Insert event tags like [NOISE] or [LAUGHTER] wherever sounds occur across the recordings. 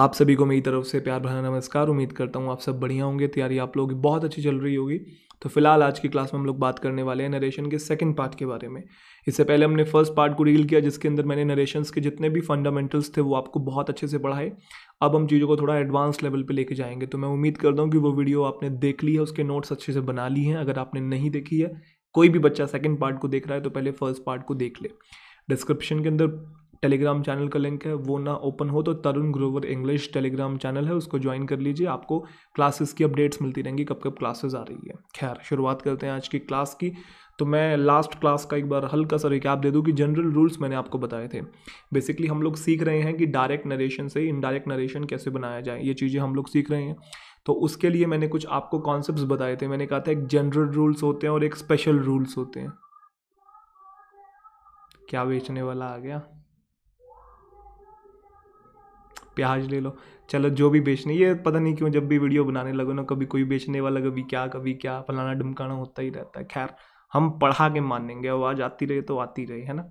आप सभी को मेरी तरफ से प्यार भरा नमस्कार उम्मीद करता हूँ आप सब बढ़िया होंगे तैयारी आप लोगों की बहुत अच्छी चल रही होगी तो फिलहाल आज की क्लास में हम लोग बात करने वाले हैं नरेशन के सेकंड पार्ट के बारे में इससे पहले हमने फर्स्ट पार्ट को डील किया जिसके अंदर मैंने नरेशन के जितने भी फंडामेंटल्स थे वो आपको बहुत अच्छे से पढ़ाए अब हम चीज़ों को थोड़ा एडवांस लेवल पे लेके जाएंगे तो मैं उम्मीद करता हूँ कि वो वीडियो आपने देख ली है उसके नोट्स अच्छे से बना ली हैं अगर आपने नहीं देखी है कोई भी बच्चा सेकेंड पार्ट को देख रहा है तो पहले फर्स्ट पार्ट को देख ले डिस्क्रिप्शन के अंदर टेलीग्राम चैनल का लिंक है वो ना ओपन हो तो Tarun Grover English Telegram channel है उसको ज्वाइन कर लीजिए आपको क्लासेस की अपडेट्स मिलती रहेंगी कब कब क्लासेस आ रही है खैर शुरुआत करते हैं आज की क्लास की तो मैं लास्ट क्लास का एक बार हल्का सा रिकैप दे दूँ कि जनरल रूल्स मैंने आपको बताए थे बेसिकली हम लोग सीख रहे हैं कि डायरेक्ट नरेशन से इनडायरेक्ट नरेशन कैसे बनाया जाए ये चीज़ें हम लोग सीख रहे हैं तो उसके लिए मैंने कुछ आपको कॉन्सेप्ट्स बताए थे मैंने कहा था एक जनरल रूल्स होते हैं और एक स्पेशल रूल्स होते हैं क्या बेचने वाला आ गया प्याज ले लो चलो जो भी बेचने ये पता नहीं क्यों जब भी वीडियो बनाने लगो ना कभी कोई बेचने वाला कभी क्या कभी क्या फलाना ढमकाना होता ही रहता है खैर हम पढ़ा के मानेंगे आवाज़ आती रही तो आती रही है ना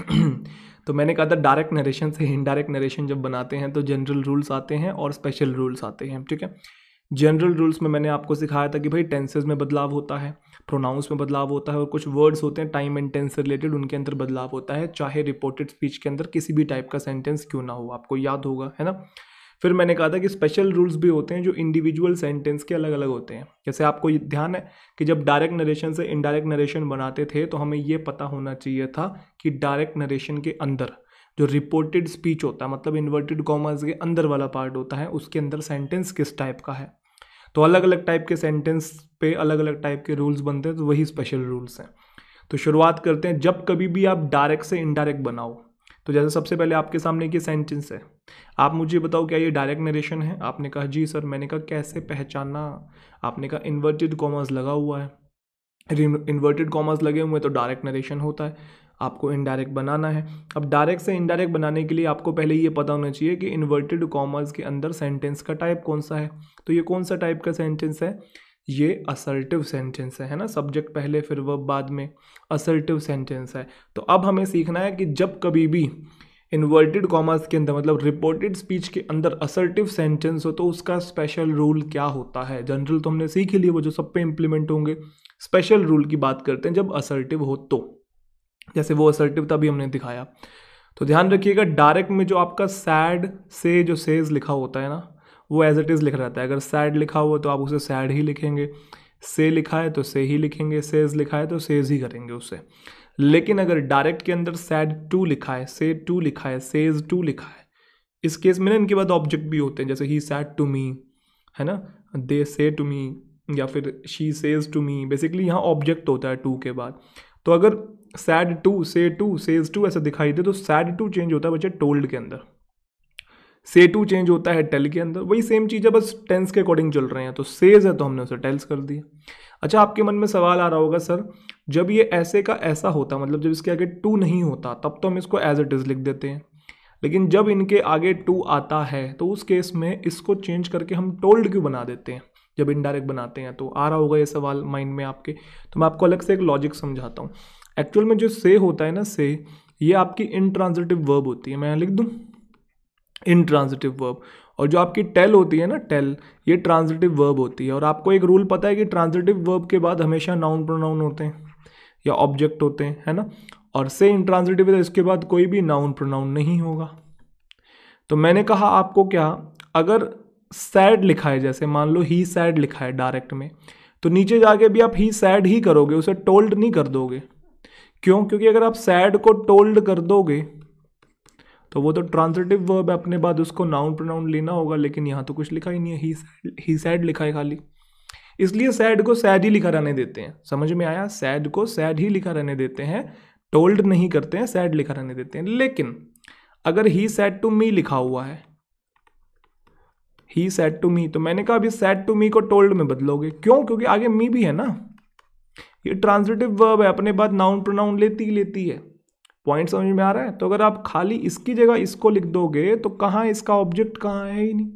[CLEARS THROAT] तो मैंने कहा था डायरेक्ट नरेशन से इनडायरेक्ट नरेशन जब बनाते हैं तो जनरल रूल्स आते हैं और स्पेशल रूल्स आते हैं ठीक है जनरल रूल्स में मैंने आपको सिखाया था कि भाई टेंसेज में बदलाव होता है प्रोनाउंस में बदलाव होता है और कुछ वर्ड्स होते हैं टाइम एंड टेंस से रिलेटेड उनके अंदर बदलाव होता है चाहे रिपोर्टेड स्पीच के अंदर किसी भी टाइप का सेंटेंस क्यों ना हो आपको याद होगा है ना फिर मैंने कहा था कि स्पेशल रूल्स भी होते हैं जो इंडिविजुअल सेंटेंस के अलग अलग होते हैं जैसे आपको ध्यान है कि जब डायरेक्ट नरेशन से इनडायरेक्ट नरेशन बनाते थे तो हमें ये पता होना चाहिए था कि डायरेक्ट नरेशन के अंदर जो रिपोर्टेड स्पीच होता है मतलब इन्वर्टेड कॉमर्स के अंदर वाला पार्ट होता है उसके अंदर सेंटेंस किस टाइप का है तो अलग अलग टाइप के सेंटेंस पे अलग अलग टाइप के रूल्स बनते हैं तो वही स्पेशल रूल्स हैं तो शुरुआत करते हैं जब कभी भी आप डायरेक्ट से इनडायरेक्ट बनाओ तो जैसे सबसे पहले आपके सामने की सेंटेंस है आप मुझे बताओ क्या ये डायरेक्ट नरेशन है आपने कहा जी सर मैंने कहा कैसे पहचाना आपने कहा इन्वर्टेड कॉमर्स लगा हुआ है इन्वर्टेड कॉमर्स लगे हुए तो डायरेक्ट नरेशन होता है आपको इनडायरेक्ट बनाना है अब डायरेक्ट से इनडायरेक्ट बनाने के लिए आपको पहले ये पता होना चाहिए कि इन्वर्टेड कॉमर्स के अंदर सेंटेंस का टाइप कौन सा है तो ये कौन सा टाइप का सेंटेंस है ये असर्टिव सेंटेंस है है ना सब्जेक्ट पहले फिर वह बाद में असर्टिव सेंटेंस है तो अब हमें सीखना है कि जब कभी भी इन्वर्टेड कॉमर्स के अंदर मतलब रिपोर्टेड स्पीच के अंदर असर्टिव सेंटेंस हो तो उसका स्पेशल रूल क्या होता है जनरल तो हमने सीख ही लिए वो जो सब पे इम्प्लीमेंट होंगे स्पेशल रूल की बात करते हैं जब असर्टिव हो तो जैसे वो असर्टिवता भी हमने दिखाया तो ध्यान रखिएगा डायरेक्ट में जो आपका सैड से जो सेज लिखा होता है ना वो एज इट इज़ लिख रहता है अगर सैड लिखा हुआ तो आप उसे सैड ही लिखेंगे से लिखा है तो से ही लिखेंगे सेज लिखा है तो सेज ही करेंगे उससे लेकिन अगर डायरेक्ट के अंदर सैड टू लिखा है से टू लिखा है सेज टू लिखा है इस केस में ना इनके बाद ऑब्जेक्ट भी होते हैं जैसे ही सैड टू मी है ना दे से टू मी या फिर she says to me basically यहाँ ऑब्जेक्ट होता है टू के बाद तो अगर said to say to says to ऐसा दिखाई दे तो सैड टू चेंज होता है बच्चे टोल्ड के अंदर से टू चेंज होता है टेल के अंदर वही सेम चीज़ है बस टेंस के अकॉर्डिंग चल रहे हैं तो सेज है तो हमने उसे टेल्स कर दिया अच्छा आपके मन में सवाल आ रहा होगा सर जब ये ऐसे का ऐसा होता मतलब जब इसके आगे टू नहीं होता तब तो हम इसको एज इट इज़ लिख देते हैं लेकिन जब इनके आगे टू आता है तो उस केस में इसको चेंज करके हम टोल्ड क्यों बना देते हैं जब इनडायरेक्ट बनाते हैं तो आ रहा होगा ये सवाल माइंड में आपके तो मैं आपको अलग से एक लॉजिक समझाता हूँ एक्चुअल में जो से होता है ना से ये आपकी इनट्रांजिटिव वर्ब होती है मैं लिख दूँ ट्रांजिटिव वर्ब और जो आपकी टेल होती है ना टेल ये ट्रांजिटिव वर्ब होती है और आपको एक रूल पता है कि ट्रांजिटिव वर्ब के बाद हमेशा नाउन प्रोनाउन होते हैं या ऑब्जेक्ट होते हैं है ना और से इंट्रांजिटिव है तो इसके बाद कोई भी नाउन प्रोनाउन नहीं होगा तो मैंने कहा आपको क्या अगर सैड लिखा है जैसे मान लो ही सैड लिखा है डायरेक्ट में तो नीचे जाके भी आप ही सैड ही करोगे उसे टोल्ड नहीं कर दोगे क्यों क्योंकि अगर आप सैड को टोल्ड कर दोगे तो वो तो ट्रांसलेटिव वर्ब है अपने बाद उसको नाउन प्रोनाउन लेना होगा लेकिन यहाँ तो कुछ लिखा ही नहीं है ही सैड ही सैड लिखा है खाली इसलिए सैड को सैड ही लिखा रहने देते हैं समझ में आया सैड को सैड ही लिखा रहने देते हैं टोल्ड नहीं करते हैं सैड लिखा रहने देते हैं लेकिन अगर ही सैड टू मी लिखा हुआ है ही सैड टू मी तो मैंने कहा अभी सैड टू मी को टोल्ड में बदलोगे क्यों क्योंकि आगे मी भी है ना ये ट्रांसलेटिव वर्ब है अपने बाद नाउन प्रोनाउन लेती ही लेती है पॉइंट समझ में आ रहा है तो अगर आप खाली इसकी जगह इसको लिख दोगे तो कहाँ इसका ऑब्जेक्ट कहाँ है ही नहीं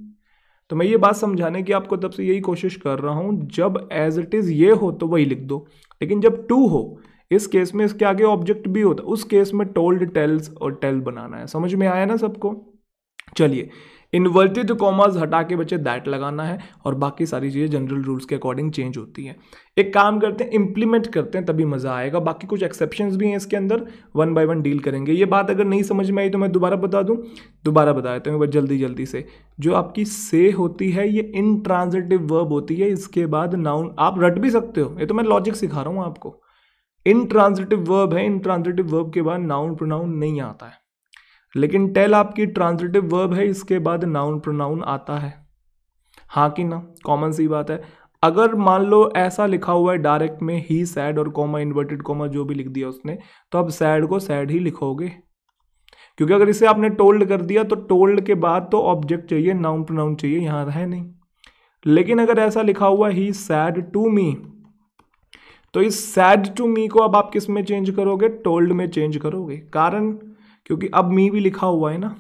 तो मैं ये बात समझाने की आपको तब से यही कोशिश कर रहा हूँ जब एज इट इज़ ये हो तो वही लिख दो लेकिन जब टू हो इस केस में इसके आगे ऑब्जेक्ट भी होता उस केस में टोल्ड टेल्स और टेल बनाना है समझ में आया ना सबको चलिए इन्वर्टेड कॉमर्स हटा के बच्चे दैट लगाना है और बाकी सारी चीज़ें जनरल रूल्स के अकॉर्डिंग चेंज होती हैं एक काम करते हैं इंप्लीमेंट करते हैं तभी मज़ा आएगा बाकी कुछ एक्सेप्शन भी हैं इसके अंदर वन बाय वन डील करेंगे ये बात अगर नहीं समझ में आई तो मैं दोबारा बता दूँ दोबारा बता देता हूँ बस जल्दी जल्दी से जो आपकी से होती है ये इनट्रांजिटिव वर्ब होती है इसके बाद नाउन आप रट भी सकते हो ये तो मैं लॉजिक सिखा रहा हूँ आपको इनट्रांजिटिव वर्ब है इनट्रांजिटिव वर्ब के बाद नाउन प्रोनाउन नहीं आता है लेकिन टेल आपकी ट्रांसलेटिव वर्ब है इसके बाद नाउन प्रोनाउन आता है हाँ कि ना कॉमन सी बात है अगर मान लो ऐसा लिखा हुआ है डायरेक्ट में ही सैड और कॉमा इन्वर्टेड कॉमा जो भी लिख दिया उसने तो आप सैड को सैड ही लिखोगे क्योंकि अगर इसे आपने टोल्ड कर दिया तो टोल्ड के बाद तो ऑब्जेक्ट चाहिए नाउन प्रोनाउन चाहिए यहाँ है नहीं लेकिन अगर ऐसा लिखा हुआ ही सैड टू मी तो इस सैड टू मी को अब आप किस में चेंज करोगे टोल्ड में चेंज करोगे कारण क्योंकि अब मी भी लिखा हुआ है ना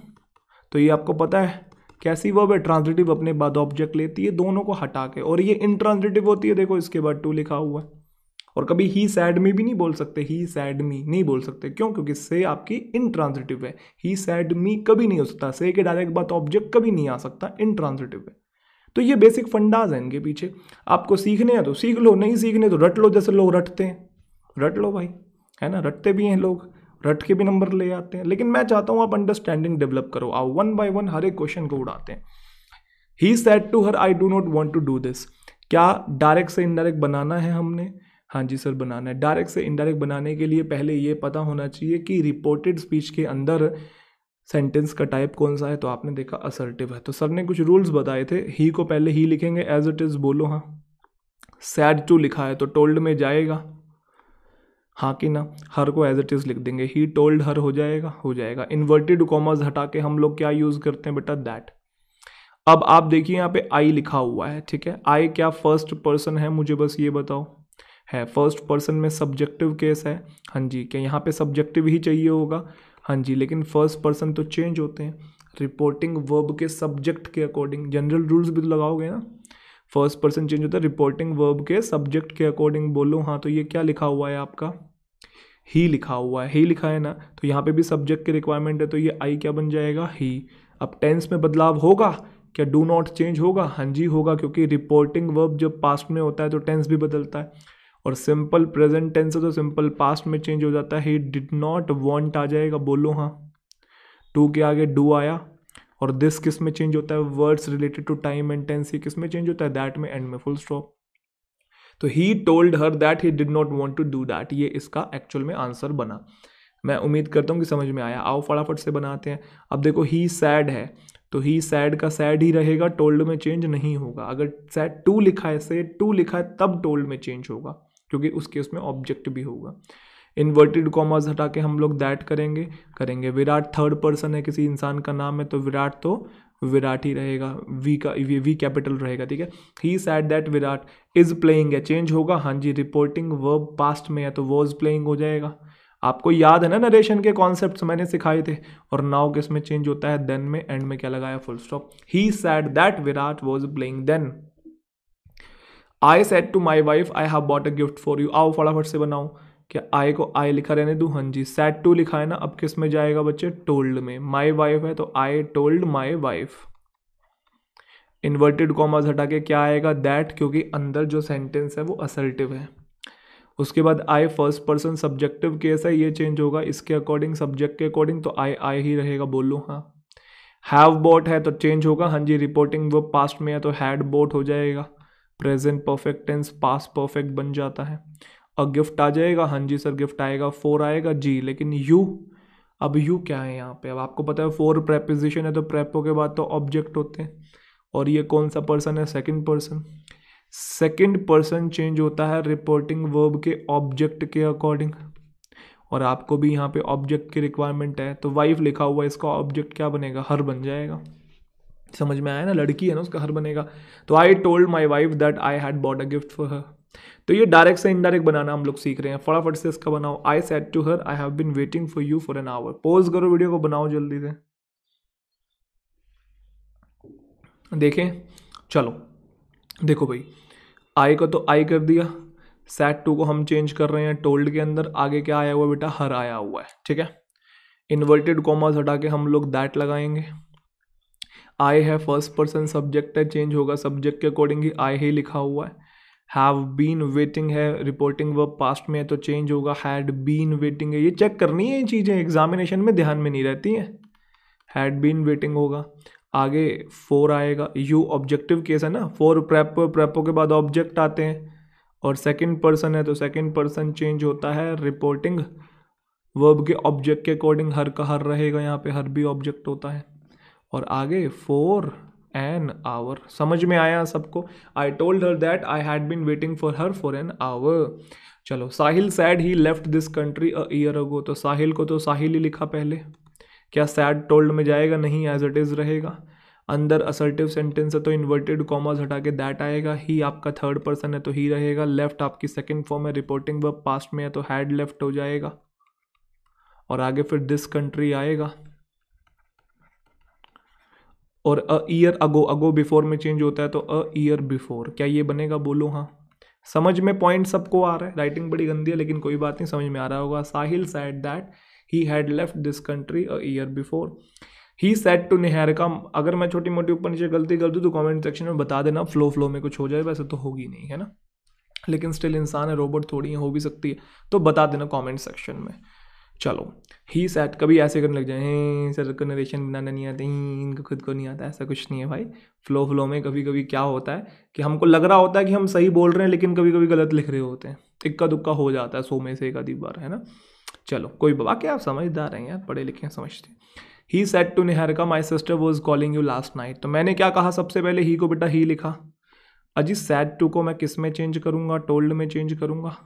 तो ये आपको पता है कैसी वर्ब है ट्रांजिटिव अपने बाद ऑब्जेक्ट लेती है दोनों को हटा के और ये इंट्रांजिटिव होती है देखो इसके बाद टू लिखा हुआ है और कभी ही सैड मी भी नहीं बोल सकते ही सैड मी नहीं बोल सकते क्यों क्योंकि से आपकी इंट्रांजिटिव है ही सैड मी कभी नहीं हो सकता से के डायरेक्ट बात ऑब्जेक्ट कभी नहीं आ सकता इंट्रांजिटिव है तो ये बेसिक फंडाज हैं इनके पीछे आपको सीखने हैं तो सीख लो नहीं सीखने तो रट लो जैसे लोग रटते हैं रट लो भाई है ना रटते भी हैं लोग रट के भी नंबर ले आते हैं लेकिन मैं चाहता हूँ आप अंडरस्टैंडिंग डेवलप करो आप वन बाय वन हर एक क्वेश्चन को उड़ाते हैं he said to her I do not want to do this क्या डायरेक्ट से इनडायरेक्ट बनाना है हमने हाँ जी सर बनाना है डायरेक्ट से इनडायरेक्ट बनाने के लिए पहले ये पता होना चाहिए कि रिपोर्टेड स्पीच के अंदर सेंटेंस का टाइप कौन सा है तो आपने देखा असर्टिव है तो सर ने कुछ रूल्स बताए थे ही को पहले ही लिखेंगे एज इट इज़ बोलो हाँ सैड टू लिखा है तो टोल्ड में जाएगा हाँ कि ना हर को एज इट इज़ लिख देंगे ही टोल्ड हर हो जाएगा हो जाएगा इन्वर्टेड कॉमर्स हटा के हम लोग क्या यूज़ करते हैं बेटा दैट अब आप देखिए यहाँ पे आई लिखा हुआ है ठीक है आई क्या फर्स्ट पर्सन है मुझे बस ये बताओ है फर्स्ट पर्सन में सब्जेक्टिव केस है हाँ जी क्या यहाँ पे सब्जेक्टिव ही चाहिए होगा हाँ जी लेकिन फर्स्ट पर्सन तो चेंज होते हैं रिपोर्टिंग वर्ब के सब्जेक्ट के अकॉर्डिंग जनरल रूल्स भी तो लगाओगे ना फर्स्ट पर्सन चेंज होता है रिपोर्टिंग वर्ब के सब्जेक्ट के अकॉर्डिंग बोलो हाँ तो ये क्या लिखा हुआ है आपका ही लिखा हुआ है ही लिखा है ना तो यहाँ पे भी सब्जेक्ट की रिक्वायरमेंट है तो ये आई क्या बन जाएगा ही अब टेंस में बदलाव होगा क्या डू नॉट चेंज होगा हाँ जी होगा क्योंकि रिपोर्टिंग वर्ब जब पास्ट में होता है तो टेंस भी बदलता है और सिंपल प्रेजेंट टेंस है तो सिंपल पास्ट में चेंज हो जाता है ही डिड नॉट वॉन्ट आ जाएगा बोलो हाँ टू के आगे डू आया और दिस किस में चेंज होता है words related to time and tense ये किस में चेंज होता है दैट में एंड में फुल स्टॉप तो he told her that he did not want to do that ये इसका एक्चुअल में आंसर बना मैं उम्मीद करता हूँ कि समझ में आया आओ फटाफट से बनाते हैं अब देखो ही सैड है तो ही सैड का सैड ही रहेगा टोल्ड में चेंज नहीं होगा अगर सैड टू लिखा है से टू लिखा है तब टोल्ड में चेंज होगा क्योंकि उसके उसमें ऑब्जेक्ट भी होगा इन्वर्टेड कॉमर्स हटा के हम लोग दैट करेंगे करेंगे विराट थर्ड पर्सन है किसी इंसान का नाम है तो विराट तो विराट ही रहेगा वी का वी, वी कैपिटल रहेगा ठीक है he said that Virat is playing है चेंज होगा हाँ जी रिपोर्टिंग वर्ब पास्ट में है तो वो इज़ प्लेइंग हो जाएगा आपको याद है ना नरेशन के कॉन्सेप्ट मैंने सिखाए थे और नाउ किस में चेंज होता है देन में एंड में क्या लगाया full stop he said that Virat was playing then I said to my wife I have bought a gift for you आओ फटाफट से बनाओ क्या आई को आई लिखा रहने दूँ हाँ जी सेट टू लिखा है ना अब किस में जाएगा बच्चे टोल्ड में माई वाइफ है तो I told my wife inverted commas हटा के क्या आएगा दैट क्योंकि अंदर जो सेंटेंस है वो असर्टिव है उसके बाद I first person subjective case है ये चेंज होगा इसके अकॉर्डिंग सब्जेक्ट के अकॉर्डिंग तो आई आई ही रहेगा बोलो हाँ हैव बोट है तो चेंज होगा हाँ जी रिपोर्टिंग वो पास्ट में है तो हैड बोट हो जाएगा present perfect tense past perfect बन जाता है और गिफ्ट आ जाएगा हाँ जी सर गिफ्ट आएगा फोर आएगा जी लेकिन यू अब यू क्या है यहाँ पे अब आपको पता है फोर प्रेपोजिशन है तो प्रेपो के बाद तो ऑब्जेक्ट होते हैं और ये कौन सा पर्सन है second person second person change होता है रिपोर्टिंग वर्ब के ऑब्जेक्ट के अकॉर्डिंग और आपको भी यहाँ पे ऑब्जेक्ट की रिक्वायरमेंट है तो वाइफ लिखा हुआ है इसका ऑब्जेक्ट क्या बनेगा हर बन जाएगा समझ में आया ना लड़की है ना उसका हर बनेगा तो I told my wife that I had bought a gift for her तो ये डायरेक्ट से इनडायरेक्ट बनाना हम लोग सीख रहे हैं फटाफट से इसका बनाओ I said to her I have been waiting for you for an hour pause करो वीडियो को बनाओ जल्दी से देखें चलो देखो भाई आई को तो आई कर दिया सेट टू को हम चेंज कर रहे हैं टोल्ड के अंदर आगे क्या आया हुआ बेटा हर आया हुआ है ठीक है इन्वर्टेड कॉमर्स हटा के हम लोग दैट लगाएंगे आई है फर्स्ट पर्सन सब्जेक्ट है चेंज होगा सब्जेक्ट के अकॉर्डिंग ही आई ही लिखा हुआ है हैव बीन वेटिंग है रिपोर्टिंग वर्ब पास्ट में है तो चेंज होगा हैड बीन वेटिंग है ये चेक करनी है ये चीज़ें एग्जामिनेशन में ध्यान में नहीं रहती हैं हैड बीन वेटिंग होगा आगे फोर आएगा यू ऑब्जेक्टिव केस है ना फोर प्रेप प्रेपो के बाद ऑब्जेक्ट आते हैं और सेकेंड पर्सन है तो सेकेंड पर्सन चेंज होता है रिपोर्टिंग वर्ब के ऑब्जेक्ट के अकॉर्डिंग हर का हर रहेगा यहाँ पे हर भी ऑब्जेक्ट होता है और आगे फोर एन आवर समझ में आया सबको I told her that I had been waiting for her for an hour चलो Sahil said he left this country a year ago तो साहिल को तो साहिल ही लिखा पहले क्या सैड टोल्ड में जाएगा नहीं एज इट इज़ रहेगा अंदर असर्टिव सेंटेंस है तो इन्वर्टेड कॉमर्स हटा के दैट आएगा ही आपका थर्ड पर्सन है तो ही रहेगा लेफ्ट आपकी सेकेंड फॉर्म है रिपोर्टिंग वर्ब पास्ट में है तो हैड लेफ्ट हो जाएगा और आगे फिर दिस कंट्री आएगा और a year ago ago before में चेंज होता है तो अ ईयर बिफोर क्या ये बनेगा बोलो हाँ समझ में पॉइंट सबको आ रहा है राइटिंग बड़ी गंदी है लेकिन कोई बात नहीं समझ में आ रहा होगा Sahil said that he had left this country a year before he said to Niharika अगर मैं छोटी मोटी ऊपर नीचे गलती कर दूँ तो कमेंट सेक्शन में बता देना फ्लो फ्लो में कुछ हो जाए वैसे तो होगी नहीं है ना लेकिन स्टिल इंसान है रोबोट थोड़ी है हो भी सकती है तो बता देना कमेंट सेक्शन में चलो ही सेट कभी ऐसे करने लग जाए सर को नरेशन बनाना नहीं आता ही इनको खुद को नहीं आता ऐसा कुछ नहीं है भाई फ्लो फ्लो में कभी कभी क्या होता है कि हमको लग रहा होता है कि हम सही बोल रहे हैं लेकिन कभी कभी गलत लिख रहे होते हैं इक्का दुक्का हो जाता है सो में से एक आधी बार है ना चलो कोई क्या आप समझदार हैं यार पढ़े लिखे हैं समझते हैं he said to Niharika my sister was calling you last night तो मैंने क्या कहा सबसे पहले ही को बेटा ही लिखा अजी सेट टू को मैं किस में चेंज करूँगा टोल्ड में चेंज करूँगा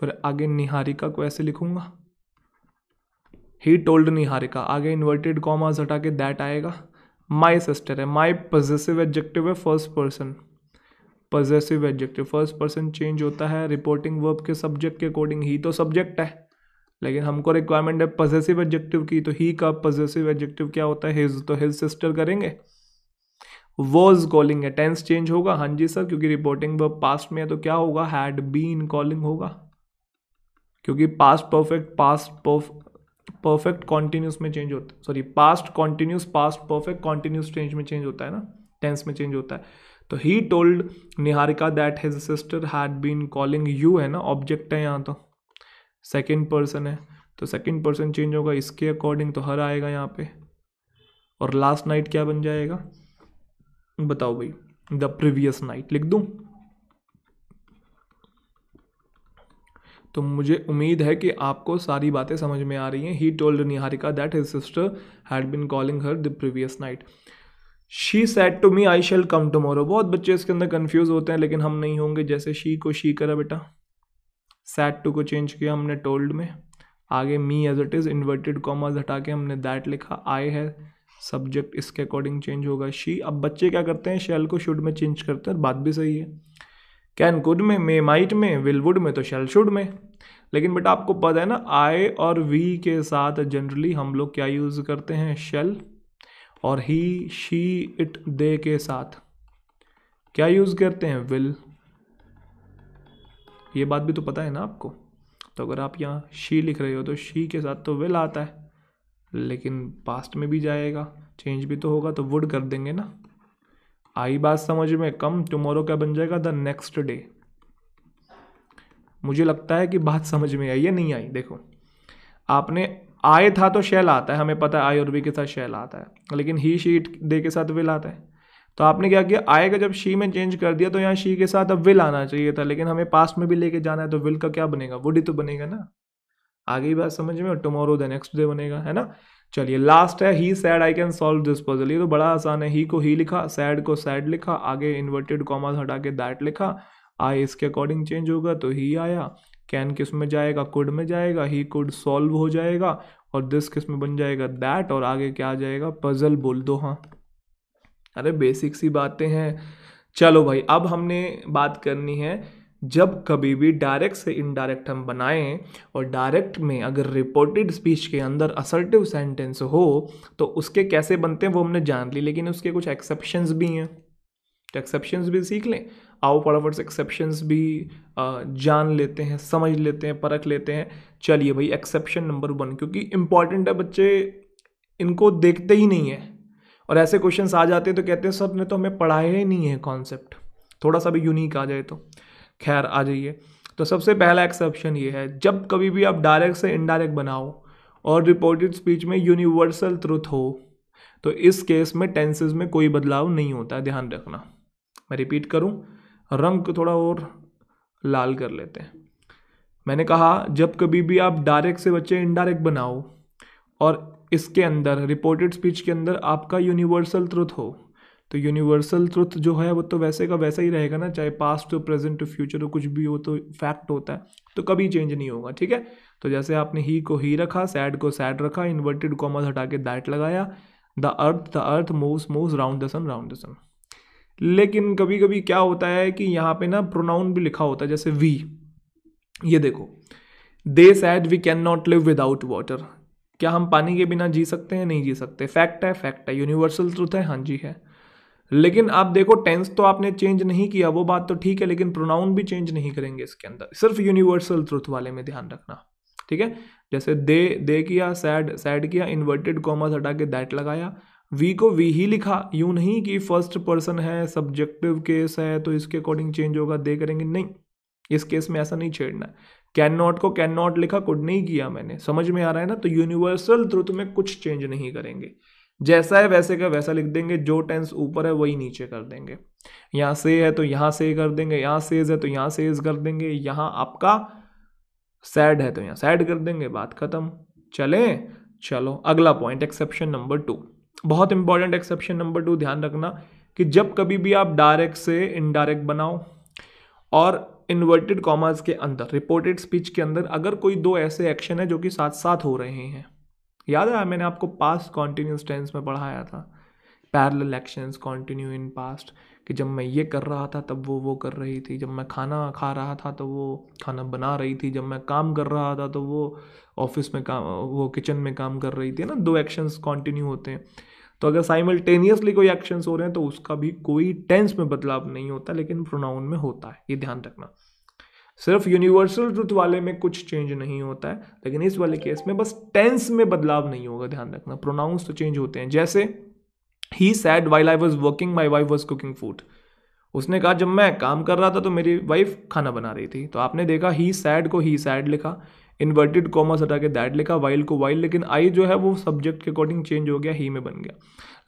फिर आगे निहारिका को ऐसे लिखूँगा ही टोल्ड निहारिका आगे इन्वर्टेड कॉमास हटा के दैट आएगा माई सिस्टर है माई पॉजिटिव एडजेक्टिव है first person positive adjective first person change होता है रिपोर्टिंग वर्ब के सब्जेक्ट के अकॉर्डिंग ही तो सब्जेक्ट है लेकिन हमको रिक्वायरमेंट है पॉजिटिव एडजेक्टिव की तो ही का पॉजिटिव एडजेक्टिव क्या होता है हिज तो हिज सिस्टर करेंगे वॉज कॉलिंग है टेंस चेंज होगा हाँ जी सर क्योंकि रिपोर्टिंग वर्ब पास्ट में है तो क्या होगा हैड बीन कॉलिंग होगा क्योंकि past perfect past perfect continuous में चेंज होता है sorry past continuous past perfect continuous change में चेंज होता है ना टेंस में चेंज होता है तो he told Niharika that his sister had been calling you है ना ऑब्जेक्ट है यहाँ तो सेकेंड पर्सन है तो सेकेंड पर्सन चेंज होगा इसके अकॉर्डिंग तो हर आएगा यहाँ पे और लास्ट नाइट क्या बन जाएगा बताओ भाई द प्रीवियस नाइट लिख दूँ तो मुझे उम्मीद है कि आपको सारी बातें समझ में आ रही हैं he told Niharika that his sister had been calling her the previous night she said to me I shall come tomorrow बहुत बच्चे इसके अंदर कन्फ्यूज़ होते हैं लेकिन हम नहीं होंगे जैसे शी को शी करा बेटा सेट टू को चेंज किया हमने टोल्ड में आगे me as it is inverted commas हटा के हमने दैट लिखा आई है सब्जेक्ट इसके अकॉर्डिंग चेंज होगा शी अब बच्चे क्या करते हैं शेल को शुड में चेंज करते हैं बात भी सही है कैन कुड में मे माइट में विल वुड में तो शेल शुड में लेकिन बेटा आपको पता है ना आई और वी के साथ जनरली हम लोग क्या यूज़ करते हैं शेल और ही शी इट दे के साथ क्या यूज़ करते हैं विल ये बात भी तो पता है ना आपको तो अगर आप यहाँ शी लिख रहे हो तो शी के साथ तो विल आता है लेकिन पास्ट में भी जाएगा चेंज भी तो होगा तो वुड कर देंगे ना आई बात समझ में कम टुमारो क्या बन जाएगा द नेक्स्ट डे मुझे लगता है कि बात समझ में आई या नहीं आई देखो आपने आए था तो शैल आता है हमें पता है आई और वी के साथ शैल आता है लेकिन ही शी इट दे के साथ विल आता है तो आपने क्या किया आए का जब शी में चेंज कर दिया तो यहाँ शी के साथ अब विल आना चाहिए था लेकिन हमें पास्ट में भी लेके जाना है तो विल का क्या बनेगा वुड ही तो बनेगा ना आगे बात समझ में टुमारो द नेक्स्ट डे बनेगा है ना चलिए लास्ट है he said I can solve this puzzle ये तो बड़ा आसान है ही को ही लिखा सैड को सैड लिखा आगे इन्वर्टेड कॉमास हटा के दैट लिखा आई इसके अकॉर्डिंग चेंज होगा तो ही आया कैन किस में जाएगा कुड में जाएगा ही कुड सॉल्व हो जाएगा और दिस किस में बन जाएगा दैट और आगे क्या आ जाएगा पजल बोल दो हाँ अरे बेसिक सी बातें हैं चलो भाई अब हमने बात करनी है जब कभी भी डायरेक्ट से इनडायरेक्ट हम बनाएं और डायरेक्ट में अगर रिपोर्टेड स्पीच के अंदर असर्टिव सेंटेंस हो तो उसके कैसे बनते हैं वो हमने जान ली लेकिन उसके कुछ एक्सेप्शंस भी हैं तो एक्सेप्शंस भी सीख लें आओ फटाफट से एक्सेप्शंस भी जान लेते हैं समझ लेते हैं परख लेते हैं चलिए भाई एक्सेप्शन नंबर वन क्योंकि इम्पॉर्टेंट है बच्चे इनको देखते ही नहीं है और ऐसे क्वेश्चंस आ जाते हैं तो कहते हैं सर ने तो हमें पढ़ाया ही नहीं है कॉन्सेप्ट थोड़ा सा भी यूनिक आ जाए तो खैर आ जाइए तो सबसे पहला एक्सेप्शन ये है जब कभी भी आप डायरेक्ट से इनडायरेक्ट बनाओ और रिपोर्टेड स्पीच में यूनिवर्सल ट्रुथ हो तो इस केस में टेंसेज में कोई बदलाव नहीं होता ध्यान रखना मैं रिपीट करूँ रंग को थोड़ा और लाल कर लेते हैं मैंने कहा जब कभी भी आप डायरेक्ट से बच्चे इनडायरेक्ट बनाओ और इसके अंदर रिपोर्टेड स्पीच के अंदर आपका यूनिवर्सल ट्रुथ हो तो यूनिवर्सल ट्रुथ जो है वो तो वैसे का वैसा ही रहेगा ना चाहे पास्ट हो प्रेजेंट हो फ्यूचर हो कुछ भी हो तो फैक्ट होता है तो कभी चेंज नहीं होगा ठीक है तो जैसे आपने ही को ही रखा सैड को सैड रखा इन्वर्टेड कॉमर्स हटा के दैट लगाया the earth the earth moves moves round the sun round the sun लेकिन कभी कभी क्या होता है कि यहाँ पे ना प्रोनाउन भी लिखा होता है जैसे वी ये देखो they said we can not live without water क्या हम पानी के बिना जी सकते हैं नहीं जी सकते फैक्ट है फैक्ट है यूनिवर्सल ट्रुथ है हाँ जी है लेकिन आप देखो टेंस तो आपने चेंज नहीं किया वो बात तो ठीक है लेकिन प्रोनाउन भी चेंज नहीं करेंगे इसके अंदर सिर्फ यूनिवर्सल ट्रुथ वाले में ध्यान रखना ठीक है जैसे दे दे किया सैड सैड किया इन्वर्टेड कॉमर्स हटा के दैट लगाया वी को वी ही लिखा यूं नहीं कि फर्स्ट पर्सन है सब्जेक्टिव केस है तो इसके अकॉर्डिंग चेंज होगा दे करेंगे नहीं इस केस में ऐसा नहीं छेड़ना कैन नॉट को कैन नॉट लिखा कुड नहीं किया मैंने समझ में आ रहा है ना तो यूनिवर्सल ध्रुत में कुछ चेंज नहीं करेंगे जैसा है वैसे का वैसा लिख देंगे जो टेंस ऊपर है वही नीचे कर देंगे यहाँ से है तो यहाँ से कर देंगे यहाँ सेज है तो यहाँ सेज कर देंगे यहाँ आपका सैड है तो यहाँ सैड कर देंगे बात खत्म चले चलो अगला पॉइंट एक्सेप्शन नंबर टू बहुत इंपॉर्टेंट एक्सेप्शन नंबर टू ध्यान रखना कि जब कभी भी आप डायरेक्ट से इनडायरेक्ट बनाओ और इन्वर्टेड कॉमर्स के अंदर रिपोर्टेड स्पीच के अंदर अगर कोई दो ऐसे एक्शन है जो कि साथ साथ हो रहे हैं याद है मैंने आपको पास्ट कॉन्टीन्यूस टेंस में पढ़ाया था parallel action continue in past कि जब मैं ये कर रहा था तब वो वो कर रही थी जब मैं खाना खा रहा था तो वो खाना बना रही थी जब मैं काम कर रहा था तो वो ऑफिस में काम वो किचन में काम कर रही थी ना दो एक्शंस कंटिन्यू होते हैं तो अगर साइमल्टेनियसली कोई एक्शंस हो रहे हैं तो उसका भी कोई टेंस में बदलाव नहीं होता लेकिन प्रोनाउन में होता है ये ध्यान रखना सिर्फ यूनिवर्सल ट्रुथ वाले में कुछ चेंज नहीं होता है लेकिन इस वाले केस में बस टेंस में बदलाव नहीं होगा ध्यान रखना प्रोनाउंस तो चेंज होते हैं जैसे he said while I was working my wife was cooking food उसने कहा जब मैं काम कर रहा था तो मेरी वाइफ खाना बना रही थी तो आपने देखा ही सैड को ही सैड लिखा इन्वर्टेड कॉमर्स हटा के दैट लिखा वाइल को वाइल लेकिन आई जो है वो सब्जेक्ट के अकॉर्डिंग चेंज हो गया ही में बन गया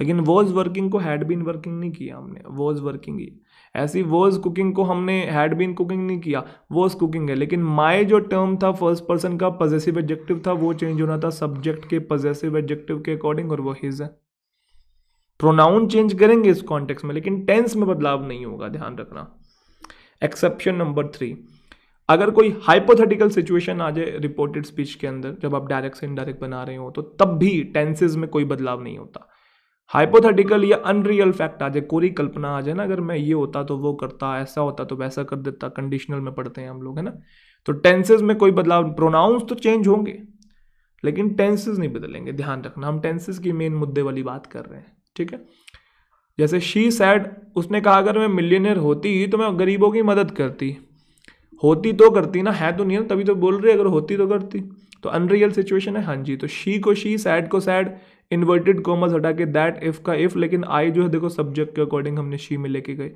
लेकिन वॉज वर्किंग को हैड बीन वर्किंग नहीं किया हमने वॉज वर्किंग ही ऐसी वॉज कुकिंग को हमने हैड बीन कुकिंग नहीं किया वॉज कुकिंग है लेकिन माई जो टर्म था फर्स्ट पर्सन का पजेसिव एडजेक्टिव था वो चेंज होना था सब्जेक्ट के पजेसिव एडजेक्टिव के अकॉर्डिंग और वो हिज है प्रोनाउन चेंज करेंगे इस कॉन्टेक्स में लेकिन टेंस में बदलाव नहीं होगा ध्यान रखना एक्सेप्शन नंबर थ्री अगर कोई हाइपोथेटिकल सिचुएशन आ जाए रिपोर्टेड स्पीच के अंदर जब आप डायरेक्ट से इनडायरेक्ट बना रहे हो तो तब भी टेंसेज में कोई बदलाव नहीं होता हाइपोथेटिकल या अनरियल फैक्ट आ जाए कोरी कल्पना आ जाए ना अगर मैं ये होता तो वो करता ऐसा होता तो वैसा कर देता कंडीशनल में पढ़ते हैं हम लोग है ना तो टेंसेज में कोई बदलाव प्रोनाउंस तो चेंज होंगे लेकिन टेंसेज नहीं बदलेंगे ध्यान रखना हम टेंसेज की मेन मुद्दे वाली बात कर रहे हैं ठीक है जैसे शी सैड उसने कहा अगर मैं मिलियनर होती तो मैं गरीबों की मदद करती होती तो करती ना है तो नहीं है तभी तो बोल रही अगर होती तो करती तो अनरियल सिचुएशन है हाँ जी तो शी को शी सैड को सैड इन्वर्टेड कॉमर्स हटा के दैट इफ़ का इफ़ लेकिन आई जो है देखो सब्जेक्ट के अकॉर्डिंग हमने शी में लेके गए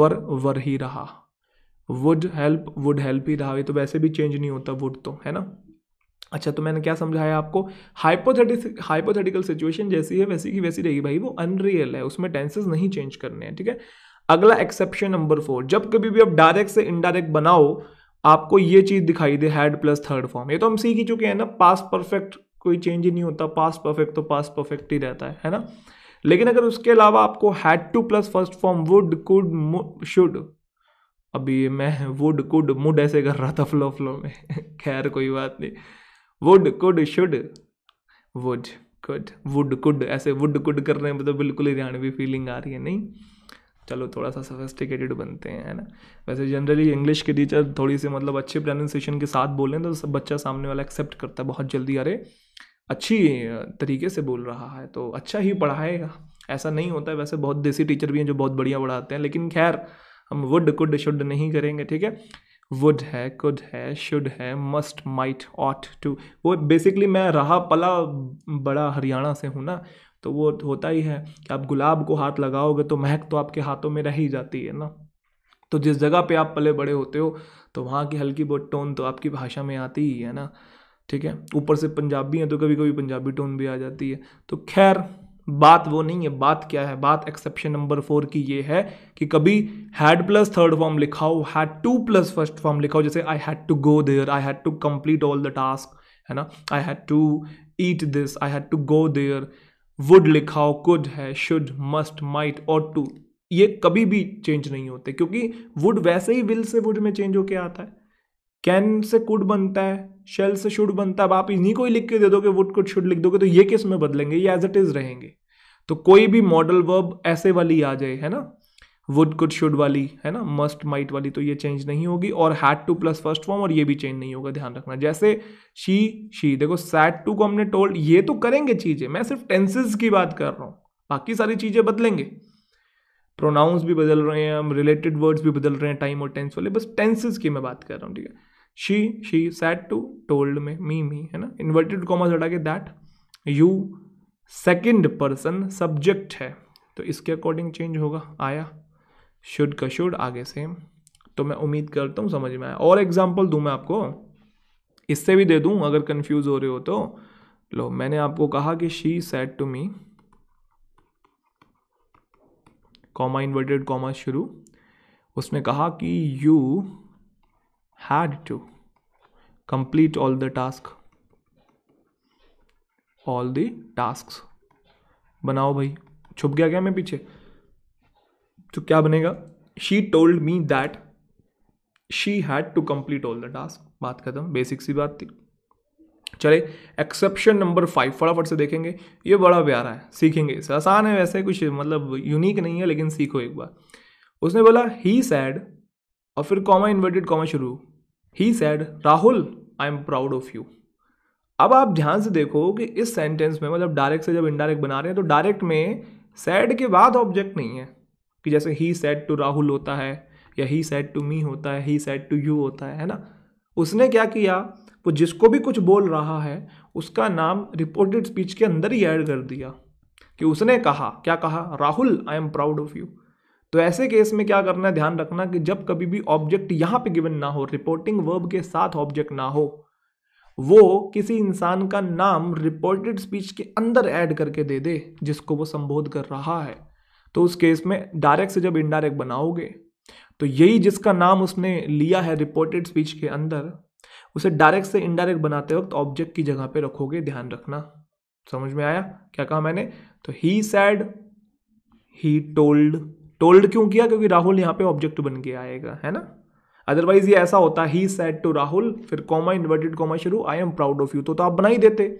वर वर ही रहा वुड हेल्प वुड हेल्प ही रहा ये तो वैसे भी चेंज नहीं होता वुड तो है ना अच्छा तो मैंने क्या समझाया आपको हाइपोथेटिक हाइपोथेटिकल सिचुएशन जैसी है वैसी की वैसी रहेगी भाई वो अनरियल है उसमें टेंसेस नहीं चेंज करने हैं ठीक है अगला एक्सेप्शन नंबर फोर जब कभी भी आप डायरेक्ट से इनडायरेक्ट बनाओ आपको ये चीज़ दिखाई दे हैड प्लस थर्ड फॉर्म ये तो हम सीख ही चुके हैं ना पास परफेक्ट कोई चेंज ही नहीं होता पास परफेक्ट तो पास परफेक्ट ही रहता है है ना लेकिन अगर उसके अलावा आपको had to plus first form would could should अभी मैं वुड कुड मुड ऐसे कर रहा था फ्लो फ्लो में [LAUGHS] खैर कोई बात नहीं would could should would could would could ऐसे वुड कुड कर रहे हैं मतलब बिल्कुल हरियाणवी फीलिंग आ रही है नहीं चलो थोड़ा सा सफेस्टिकेटेड बनते हैं है ना वैसे जनरली इंग्लिश के टीचर थोड़ी सी मतलब अच्छे प्रोनाउंसिएशन के साथ बोलें तो सब बच्चा सामने वाला एक्सेप्ट करता है बहुत जल्दी अरे अच्छी तरीके से बोल रहा है तो अच्छा ही पढ़ाएगा ऐसा नहीं होता है वैसे बहुत देसी टीचर भी हैं जो बहुत बढ़िया पढ़ाते हैं लेकिन खैर हम वुड कुड शुड नहीं करेंगे ठीक है वुड है कुड है शुड है मस्ट माइट ऑट टू वो बेसिकली मैं रहा पला बड़ा हरियाणा से हूँ ना तो वो होता ही है कि आप गुलाब को हाथ लगाओगे तो महक तो आपके हाथों में रह ही जाती है ना तो जिस जगह पे आप पले बड़े होते हो तो वहाँ की हल्की बहुत टोन तो आपकी भाषा में आती ही है ना ठीक है ऊपर से पंजाबी हैं तो कभी कभी पंजाबी टोन भी आ जाती है तो खैर बात वो नहीं है बात क्या है बात एक्सेप्शन नंबर फोर की ये है कि कभी हैड प्लस थर्ड फॉर्म लिखाओ had to plus first form लिखाओ जैसे I had to go there I had to complete all the task है ना I had to eat this I had to go there would लिखाओ could है should must might ought to ये कभी भी change नहीं होते क्योंकि वुड वैसे ही विल से वुड में चेंज होके आता है कैन से कुड बनता है शेल्स शुड बनता है अब आप इन्हीं को ही लिख के दे दोगे वुड कुड शुड लिख दोगे तो ये किस में बदलेंगे ये एज इट इज रहेंगे तो कोई भी मॉडल वर्ब ऐसे वाली आ जाए है ना वुड कुड शुड वाली है ना मस्ट माइट वाली तो ये चेंज नहीं होगी और had to plus first form और ये भी चेंज नहीं होगा ध्यान रखना जैसे शी शी देखो सैड टू को हमने टोल्ड ये तो करेंगे चीज़ें मैं सिर्फ टेंसेज की बात कर रहा हूँ बाकी सारी चीज़ें बदलेंगे प्रोनाउंस भी बदल रहे हैं हम रिलेटेड वर्ड्स भी बदल रहे हैं टाइम और टेंस वाले बस टेंसेज की मैं बात कर रहा हूँ ठीक है she she said to told में मी मी है ना इन्वर्टेड कॉमर्स हटा के that you second person subject है तो इसके अकॉर्डिंग चेंज होगा आया शुड का शुड आगे सेम तो मैं उम्मीद करता हूँ समझ में आया और एग्जाम्पल दूँ मैं आपको इससे भी दे दूँ अगर कन्फ्यूज़ हो रहे हो तो लो मैंने आपको कहा कि she said to me comma inverted comma शुरू उसने कहा कि you had to complete all the task all the task बनाओ भाई छुप गया kya main पीछे तो क्या बनेगा she told me that she had to complete all the task बात khatam बेसिक सी बात थी चले एक्सेप्शन नंबर फाइव फटाफट से देखेंगे ये बड़ा प्यारा है सीखेंगे इसे आसान है वैसे कुछ मतलब यूनिक नहीं है लेकिन सीखो एक बार उसने बोला ही सैड और फिर कॉमा इन्वर्टेड कॉमा शुरू he said Rahul I am proud of you अब आप ध्यान से देखो कि इस सेंटेंस में मतलब डायरेक्ट से जब इनडायरेक्ट बना रहे हैं तो डायरेक्ट में सैड के बाद ऑब्जेक्ट नहीं है कि जैसे ही सैड टू राहुल होता है या ही सैड टू मी होता है ही सैड टू यू होता है है ना उसने क्या किया वो जिसको भी कुछ बोल रहा है उसका नाम रिपोर्टेड स्पीच के अंदर ही ऐड कर दिया कि उसने कहा क्या कहा Rahul I am proud of you तो ऐसे केस में क्या करना है ध्यान रखना कि जब कभी भी ऑब्जेक्ट यहाँ पे गिवन ना हो रिपोर्टिंग वर्ब के साथ ऑब्जेक्ट ना हो वो किसी इंसान का नाम रिपोर्टेड स्पीच के अंदर ऐड करके दे दे जिसको वो संबोध कर रहा है तो उस केस में डायरेक्ट से जब इनडायरेक्ट बनाओगे तो यही जिसका नाम उसने लिया है रिपोर्टेड स्पीच के अंदर उसे डायरेक्ट से इनडायरेक्ट बनाते वक्त ऑब्जेक्ट की जगह पे रखोगे ध्यान रखना समझ में आया क्या कहा मैंने तो he said he told told क्यों किया क्योंकि राहुल यहाँ पे ऑब्जेक्ट बन के आएगा है ना अदरवाइज ये ऐसा होता ही सैड टू राहुल फिर कॉमा इन्वर्टेड कॉमा शुरू I am proud of you तो, आप बना ही देते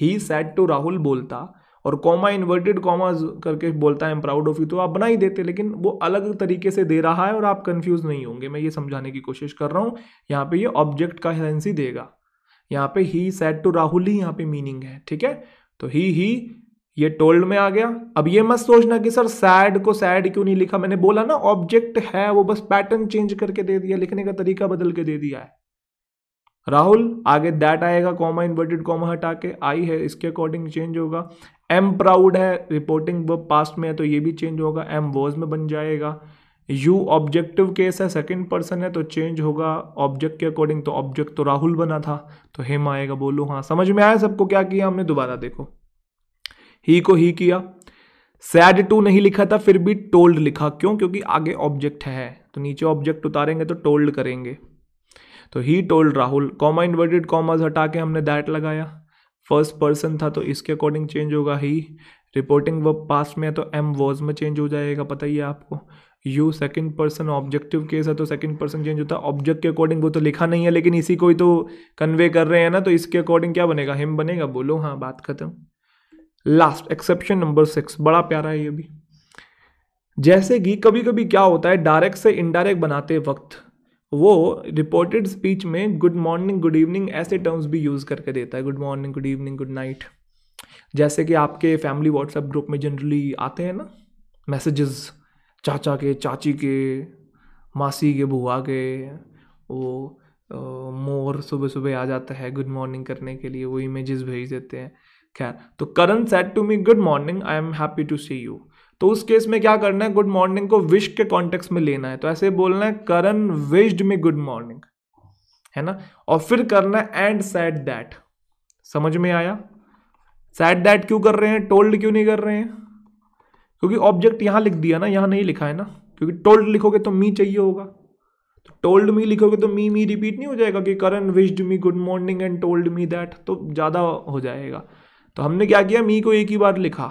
ही सैड टू राहुल बोलता और कॉमा इन्वर्टेड कॉमा करके बोलता है एम प्राउड ऑफ यू तो आप बना ही देते लेकिन वो अलग तरीके से दे रहा है और आप कन्फ्यूज नहीं होंगे मैं ये समझाने की कोशिश कर रहा हूँ यहाँ पे ये ऑब्जेक्ट का सेंस ही देगा यहाँ पे ही सैड टू राहुल ही यहाँ पे मीनिंग है ठीक है तो ही ही ये टोल्ड में आ गया अब ये मत सोचना कि सर सैड को सैड क्यों नहीं लिखा मैंने बोला ना ऑब्जेक्ट है वो बस पैटर्न चेंज करके दे दिया लिखने का तरीका बदल के दे दिया है राहुल आगे दैट आएगा कॉमा इन्वर्टेड कॉमा हटा के आई है इसके अकॉर्डिंग चेंज होगा एम प्राउड है रिपोर्टिंग वर्ब पास्ट में है तो ये भी चेंज होगा एम वॉज में बन जाएगा यू ऑब्जेक्टिव केस है सेकेंड पर्सन है तो चेंज होगा ऑब्जेक्ट के अकॉर्डिंग तो ऑब्जेक्ट तो राहुल बना था तो हेम आएगा बोलो हाँ समझ में आया सबको क्या किया हमने दोबारा देखो ही को ही किया सैड टू नहीं लिखा था फिर भी टोल्ड लिखा क्यों क्योंकि आगे ऑब्जेक्ट है तो नीचे ऑब्जेक्ट उतारेंगे तो टोल्ड करेंगे तो he told Rahul comma inverted commas हटा के हमने दैट लगाया फर्स्ट पर्सन था तो इसके अकॉर्डिंग चेंज होगा ही रिपोर्टिंग वर्ब पास्ट में है तो एम वॉज में चेंज हो जाएगा पता ही है आपको you second person objective case है तो सेकंड पर्सन चेंज होता है ऑब्जेक्ट के अकॉर्डिंग वो तो लिखा नहीं है लेकिन इसी को ही तो कन्वे कर रहे हैं ना तो इसके अकॉर्डिंग क्या बनेगा हिम बनेगा बोलो हाँ बात खत्म लास्ट एक्सेप्शन नंबर सिक्स बड़ा प्यारा है ये भी जैसे कि कभी कभी क्या होता है डायरेक्ट से इनडायरेक्ट बनाते वक्त वो रिपोर्टेड स्पीच में गुड मॉर्निंग गुड इवनिंग ऐसे टर्म्स भी यूज़ करके देता है good morning good evening good night जैसे कि आपके फैमिली व्हाट्सएप ग्रुप में जनरली आते हैं ना मैसेजेस चाचा के चाची के मासी के बुआ के वो मोर सुबह सुबह आ जाता है गुड मॉर्निंग करने के लिए वो इमेजेस भेज देते हैं खैर तो Karan said to me good morning I am happy to see you तो उस केस में क्या करना है गुड मॉर्निंग को विश के कॉन्टेक्स में लेना है तो ऐसे बोलना है Karan wished me good morning है ना और फिर करना है एंड सैड दैट समझ में आया सैड दैट क्यों कर रहे हैं टोल्ड क्यों नहीं कर रहे हैं क्योंकि ऑब्जेक्ट यहां लिख दिया ना यहाँ नहीं लिखा है ना क्योंकि टोल्ड लिखोगे तो मी चाहिए होगा तो टोल्ड मी लिखोगे तो मी मी रिपीट नहीं हो जाएगा कि Karan wished me good morning and told me that तो ज़्यादा हो जाएगा तो हमने क्या किया मी को एक ही बार लिखा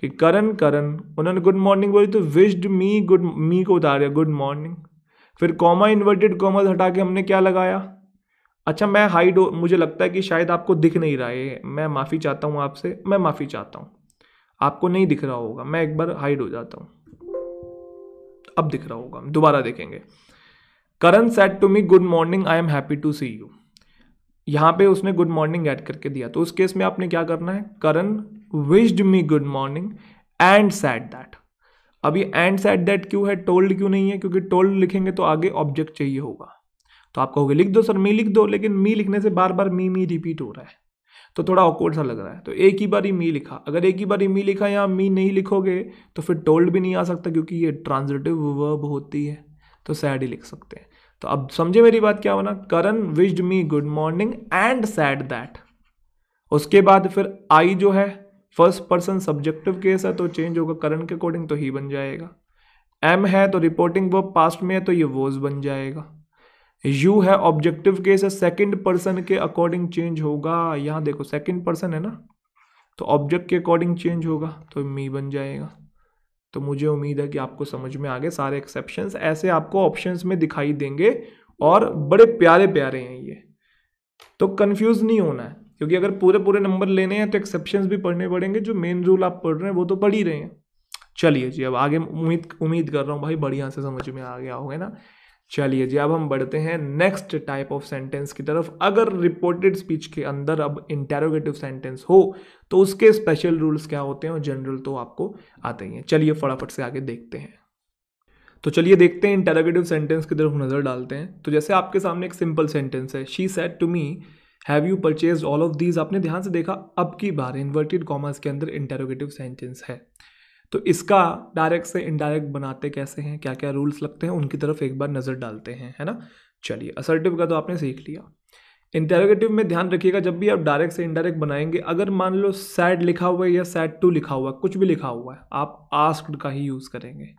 कि करण करण उन्होंने गुड मॉर्निंग बोली तो विश्ड मी गुड मी को उतार गुड मॉर्निंग फिर कॉमा इन्वर्टेड कॉमर्स हटा के हमने क्या लगाया अच्छा मैं हाइड मुझे लगता है कि शायद आपको दिख नहीं रहा है मैं माफ़ी चाहता हूँ आपसे मैं माफ़ी चाहता हूँ आपको नहीं दिख रहा होगा मैं एक बार हाइड हो जाता हूँ अब दिख रहा होगा दोबारा देखेंगे Karan said to me good morning I am happy to see you यहाँ पे उसने गुड मॉर्निंग ऐड करके दिया तो उस केस में आपने क्या करना है Karan wished me good morning and said that अब ये एंड सैड दैट क्यों है टोल्ड क्यों नहीं है क्योंकि टोल्ड लिखेंगे तो आगे ऑब्जेक्ट चाहिए होगा तो आप कहोगे लिख दो सर मी लिख दो लेकिन मी लिखने से बार बार मी मी रिपीट हो रहा है तो थोड़ा ऑकवर्ड सा लग रहा है तो एक ही बार ही मी लिखा अगर एक ही बार ही मी लिखा या मी नहीं लिखोगे तो फिर टोल्ड भी नहीं आ सकता क्योंकि ये ट्रांजिटिव वर्ब होती है तो सैड ही लिख सकते हैं तो अब समझे मेरी बात क्या होना Karan wished me good morning and said that उसके बाद फिर आई जो है फर्स्ट पर्सन सब्जेक्टिव केस है तो चेंज होगा करण के अकॉर्डिंग तो ही बन जाएगा एम है तो रिपोर्टिंग वर्ब पास्ट में है तो ये वोज बन जाएगा यू है ऑब्जेक्टिव केस है सेकेंड पर्सन के अकॉर्डिंग चेंज होगा यहाँ देखो सेकेंड पर्सन है ना तो ऑब्जेक्ट के अकॉर्डिंग चेंज होगा तो मी बन जाएगा तो मुझे उम्मीद है कि आपको समझ में आ गए सारे एक्सेप्शन ऐसे आपको ऑप्शन में दिखाई देंगे और बड़े प्यारे प्यारे हैं ये तो कन्फ्यूज नहीं होना है क्योंकि अगर पूरे पूरे नंबर लेने हैं तो एक्सेप्शन भी पढ़ने पड़ेंगे जो मेन रूल आप पढ़ रहे हैं वो तो पढ़ ही रहे हैं चलिए जी अब आगे उम्मीद उम्मीद कर रहा हूँ भाई बढ़िया से समझ में आ गया होगा ना चलिए जी अब हम बढ़ते हैं नेक्स्ट टाइप ऑफ सेंटेंस की तरफ अगर रिपोर्टेड स्पीच के अंदर अब इंटेरोगेटिव सेंटेंस हो तो उसके स्पेशल रूल्स क्या होते हैं और जनरल तो आपको आते ही हैं चलिए फटाफट से आगे देखते हैं तो चलिए देखते हैं इंटेरोगेटिव सेंटेंस की तरफ नज़र डालते हैं तो जैसे आपके सामने एक सिंपल सेंटेंस है she said to me have you purchase all of these आपने ध्यान से देखा अब की बार इन्वर्टेड कॉमर्स के अंदर इंटेरोगेटिव सेंटेंस है तो इसका डायरेक्ट से इनडायरेक्ट बनाते कैसे हैं क्या क्या रूल्स लगते हैं उनकी तरफ एक बार नज़र डालते हैं है ना चलिए असर्टिव का तो आपने सीख लिया इंटेरोगेटिव में ध्यान रखिएगा जब भी आप डायरेक्ट से इनडायरेक्ट बनाएंगे अगर मान लो सैड लिखा हुआ है या सैड टू लिखा हुआ है कुछ भी लिखा हुआ है आप आस्क्ड का ही यूज़ करेंगे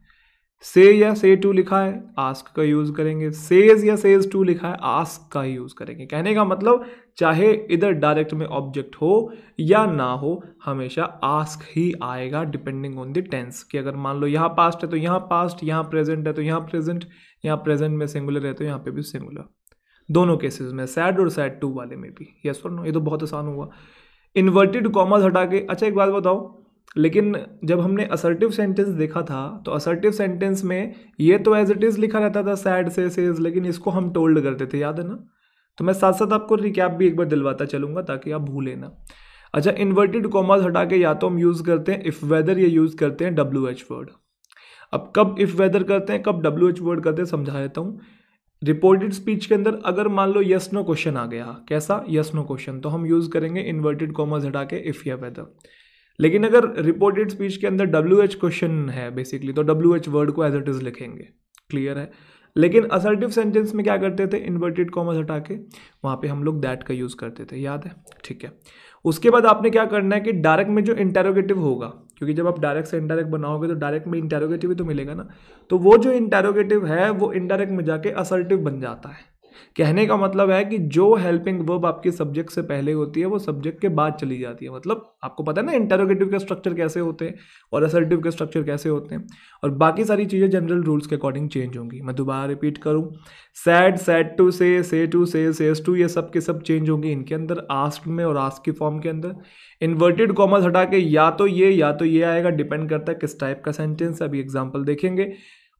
से या से टू लिखा है आस्क का यूज़ करेंगे सेज या सेज टू लिखा है आस्क का यूज़ करेंगे कहने का मतलब चाहे इधर डायरेक्ट में ऑब्जेक्ट हो या ना हो हमेशा आस्क ही आएगा डिपेंडिंग ऑन द टेंस कि अगर मान लो यहाँ पास्ट है तो यहाँ पास्ट यहाँ प्रेजेंट है तो यहाँ प्रेजेंट यहाँ प्रेजेंट में सिंगुलर है तो यहाँ पे भी सिंगुलर दोनों केसेज में सैड और सैड टू वाले में भी यस और नो ये तो बहुत आसान हुआ इन्वर्टेड कॉमर्स हटा के अच्छा एक बात बताओ लेकिन जब हमने असर्टिव सेंटेंस देखा था तो असर्टिव सेंटेंस में ये तो एज इट इज़ लिखा रहता था सैड से सेज लेकिन इसको हम टोल्ड करते थे याद है ना तो मैं साथ साथ आपको रिकैप भी एक बार दिलवाता चलूँगा ताकि आप भूलें ना अच्छा इन्वर्टेड कॉमर्स हटा के या तो हम यूज़ करते हैं इफ़ वेदर ये यूज़ करते हैं डब्ल्यू एच वर्ड अब कब इफ़ वेदर करते हैं कब डब्ल्यू एच वर्ड करते हैं समझा देता हूँ रिपोर्टेड स्पीच के अंदर अगर मान लो यस नो क्वेश्चन आ गया कैसा यस नो क्वेश्चन तो हम यूज़ करेंगे इन्वर्टेड कॉमर्स हटा के इफ़ या वेदर लेकिन अगर रिपोर्टेड स्पीच के अंदर डब्ल्यू एच क्वेश्चन है बेसिकली तो डब्ल्यू एच वर्ड को एज इट इज़ लिखेंगे क्लियर है लेकिन असर्टिव सेंटेंस में क्या करते थे इन्वर्टेड कॉमर्स हटा के वहाँ पे हम लोग दैट का यूज़ करते थे याद है ठीक है उसके बाद आपने क्या करना है कि डायरेक्ट में जो इंटेरोगेटिव होगा क्योंकि जब आप डायरेक्ट से इंडायरेक्ट बनाओगे तो डायरेक्ट में इंटेरोगेटिव ही तो मिलेगा ना तो वो जो इंटेरोगेटिव है वो इनडायरेक्ट में जाके असर्टिव बन जाता है कहने का मतलब है कि जो हेल्पिंग वर्ब आपके सब्जेक्ट से पहले होती है वो सब्जेक्ट के बाद चली जाती है मतलब आपको पता है ना इंटरोगेटिव के स्ट्रक्चर कैसे होते हैं और असर्टिव के स्ट्रक्चर कैसे होते हैं और बाकी सारी चीज़ें जनरल रूल्स के अकॉर्डिंग चेंज होंगी मैं दोबारा रिपीट करूँ सैड सैड टू से से टू से सेस टू ये सब के सब चेंज होंगे इनके अंदर आस्क में और आस्क की फॉर्म के अंदर इन्वर्टेड कॉमर्स हटा के या तो ये या तो ये आएगा डिपेंड करता है किस टाइप का सेंटेंस अभी एग्जाम्पल देखेंगे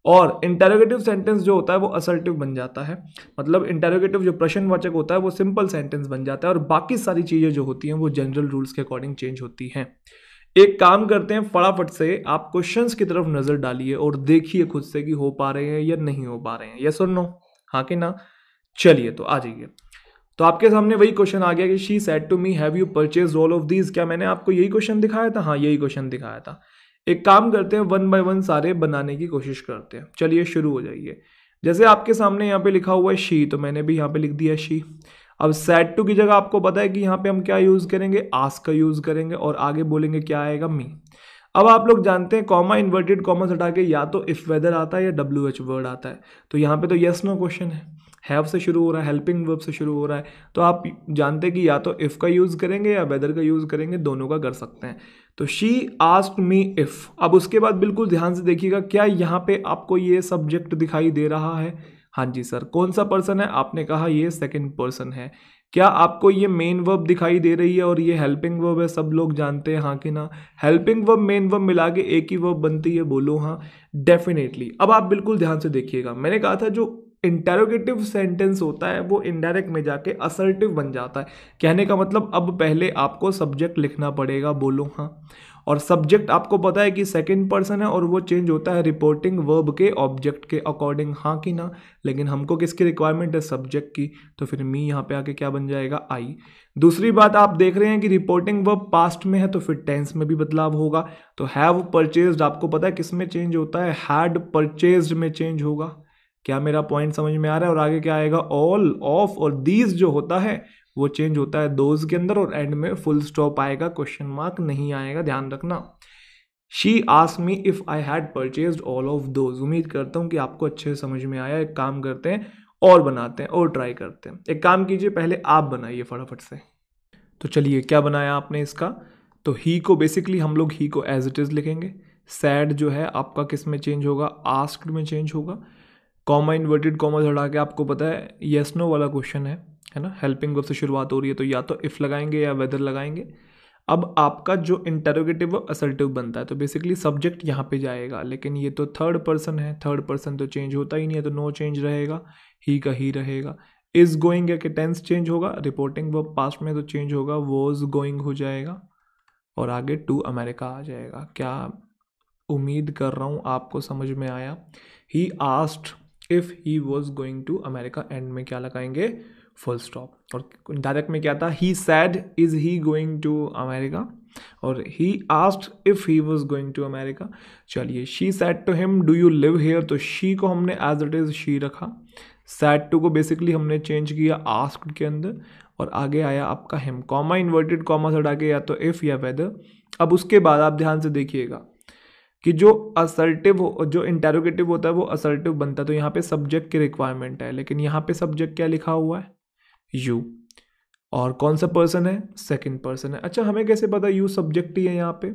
और इंटेरोगेटिव सेंटेंस जो होता है वो असर्टिव बन जाता है मतलब इंटेरोगेटिव जो प्रश्नवाचक होता है वो सिंपल सेंटेंस बन जाता है और बाकी सारी चीज़ें जो होती हैं वो जनरल रूल्स के अकॉर्डिंग चेंज होती हैं एक काम करते हैं फटाफट से आप क्वेश्चंस की तरफ नज़र डालिए और देखिए खुद से कि हो पा रहे हैं या नहीं हो पा रहे हैं यस और नो हाँ कि ना चलिए तो आ जाइए तो आपके सामने वही क्वेश्चन आ गया कि she said to me have you purchase all of these क्या मैंने आपको यही क्वेश्चन दिखाया था हाँ यही क्वेश्चन दिखाया था एक काम करते हैं वन बाय वन सारे बनाने की कोशिश करते हैं चलिए शुरू हो जाइए जैसे आपके सामने यहाँ पे लिखा हुआ है शी तो मैंने भी यहाँ पे लिख दिया शी अब सेट टू की जगह आपको पता है कि यहाँ पे हम क्या यूज़ करेंगे आस का यूज़ करेंगे और आगे बोलेंगे क्या आएगा मी अब आप लोग जानते हैं कॉमा इन्वर्टेड कॉमर्स हटा के या तो इफ़ वेदर आता है या डब्ल्यू एच वर्ड आता है तो यहाँ पे तो यस नो क्वेश्चन है हैव से शुरू हो रहा है हेल्पिंग वर्ब से शुरू हो रहा है तो आप जानते कि या तो इफ़ का यूज़ करेंगे या वेदर का यूज़ करेंगे दोनों का कर सकते हैं तो शी आस्क मी इफ़ अब उसके बाद बिल्कुल ध्यान से देखिएगा क्या यहाँ पे आपको ये सब्जेक्ट दिखाई दे रहा है हाँ जी सर कौन सा पर्सन है आपने कहा ये सेकेंड पर्सन है क्या आपको ये मेन वर्ब दिखाई दे रही है और ये हेल्पिंग वर्ब है सब लोग जानते हैं हाँ कि ना हेल्पिंग वर्ब मेन वर्ब मिला के एक ही वर्ब बनती है बोलो हाँ डेफिनेटली अब आप बिल्कुल ध्यान से देखिएगा मैंने कहा था जो इंटेरोगेटिव सेंटेंस होता है वो इनडायरेक्ट में जाके असर्टिव बन जाता है कहने का मतलब अब पहले आपको सब्जेक्ट लिखना पड़ेगा बोलो हाँ और सब्जेक्ट आपको पता है कि सेकेंड पर्सन है और वो चेंज होता है रिपोर्टिंग वर्ब के ऑब्जेक्ट के अकॉर्डिंग हाँ कि ना लेकिन हमको किसकी रिक्वायरमेंट है सब्जेक्ट की तो फिर मी यहाँ पे आके क्या बन जाएगा आई दूसरी बात आप देख रहे हैं कि रिपोर्टिंग वर्ब पास्ट में है तो फिर टेंस में भी बदलाव होगा तो हैव परचेज आपको पता है किस में चेंज होता है हैड परचेज में चेंज होगा क्या मेरा पॉइंट समझ में आ रहा है और आगे क्या आएगा ऑल ऑफ और दीज जो होता है वो चेंज होता है दोज के अंदर और एंड में फुल स्टॉप आएगा क्वेश्चन मार्क नहीं आएगा ध्यान रखना शी आस me if I had purchase all of those उम्मीद करता हूँ कि आपको अच्छे से समझ में आया एक काम करते हैं और बनाते हैं और ट्राई करते हैं एक काम कीजिए पहले आप बनाइए फटाफट से तो चलिए क्या बनाया आपने इसका तो ही को बेसिकली हम लोग ही को एज इट इज़ लिखेंगे सैड जो है आपका किस में चेंज होगा आस्क्ड में चेंज होगा कॉमा इन्वर्टेड कॉमा हटा के आपको पता है येस नो वाला क्वेश्चन है है ना हेल्पिंग वर्ब से शुरुआत हो रही है तो या तो इफ़ लगाएंगे या वेदर लगाएंगे अब आपका जो इंटरोगेटिव वर्ब असल्टिव बनता है तो बेसिकली सब्जेक्ट यहाँ पे जाएगा लेकिन ये तो थर्ड पर्सन है थर्ड पर्सन तो चेंज होता ही नहीं है तो नो चेंज रहेगा ही का ही रहेगा इज़ गोइंग या कि टेंस चेंज होगा रिपोर्टिंग वर्ब पास्ट में तो चेंज होगा वॉज गोइंग हो जाएगा और आगे टू अमेरिका आ जाएगा क्या उम्मीद कर रहा हूँ आपको समझ में आया he asked if he was going to America end में क्या लगाएंगे फुल स्टॉप और डायरेक्ट में क्या था he said is he going to America और he asked if he was going to America चलिए she said to him do you live here तो शी को हमने एज इट इज़ शी रखा सैड टू को बेसिकली हमने change किया ask के अंदर और आगे आया आपका हिम कॉमा इन्वर्टेड कॉमा से हटा के या तो इफ़ या वेदर अब उसके बाद आप ध्यान से देखिएगा कि जो असर्टिव हो जो इंटेरोगेटिव होता है वो असर्टिव बनता है तो यहाँ पे सब्जेक्ट की रिक्वायरमेंट है लेकिन यहाँ पे सब्जेक्ट क्या लिखा हुआ है यू और कौन सा पर्सन है सेकंड पर्सन है अच्छा हमें कैसे पता यू सब्जेक्ट ही है यहाँ पे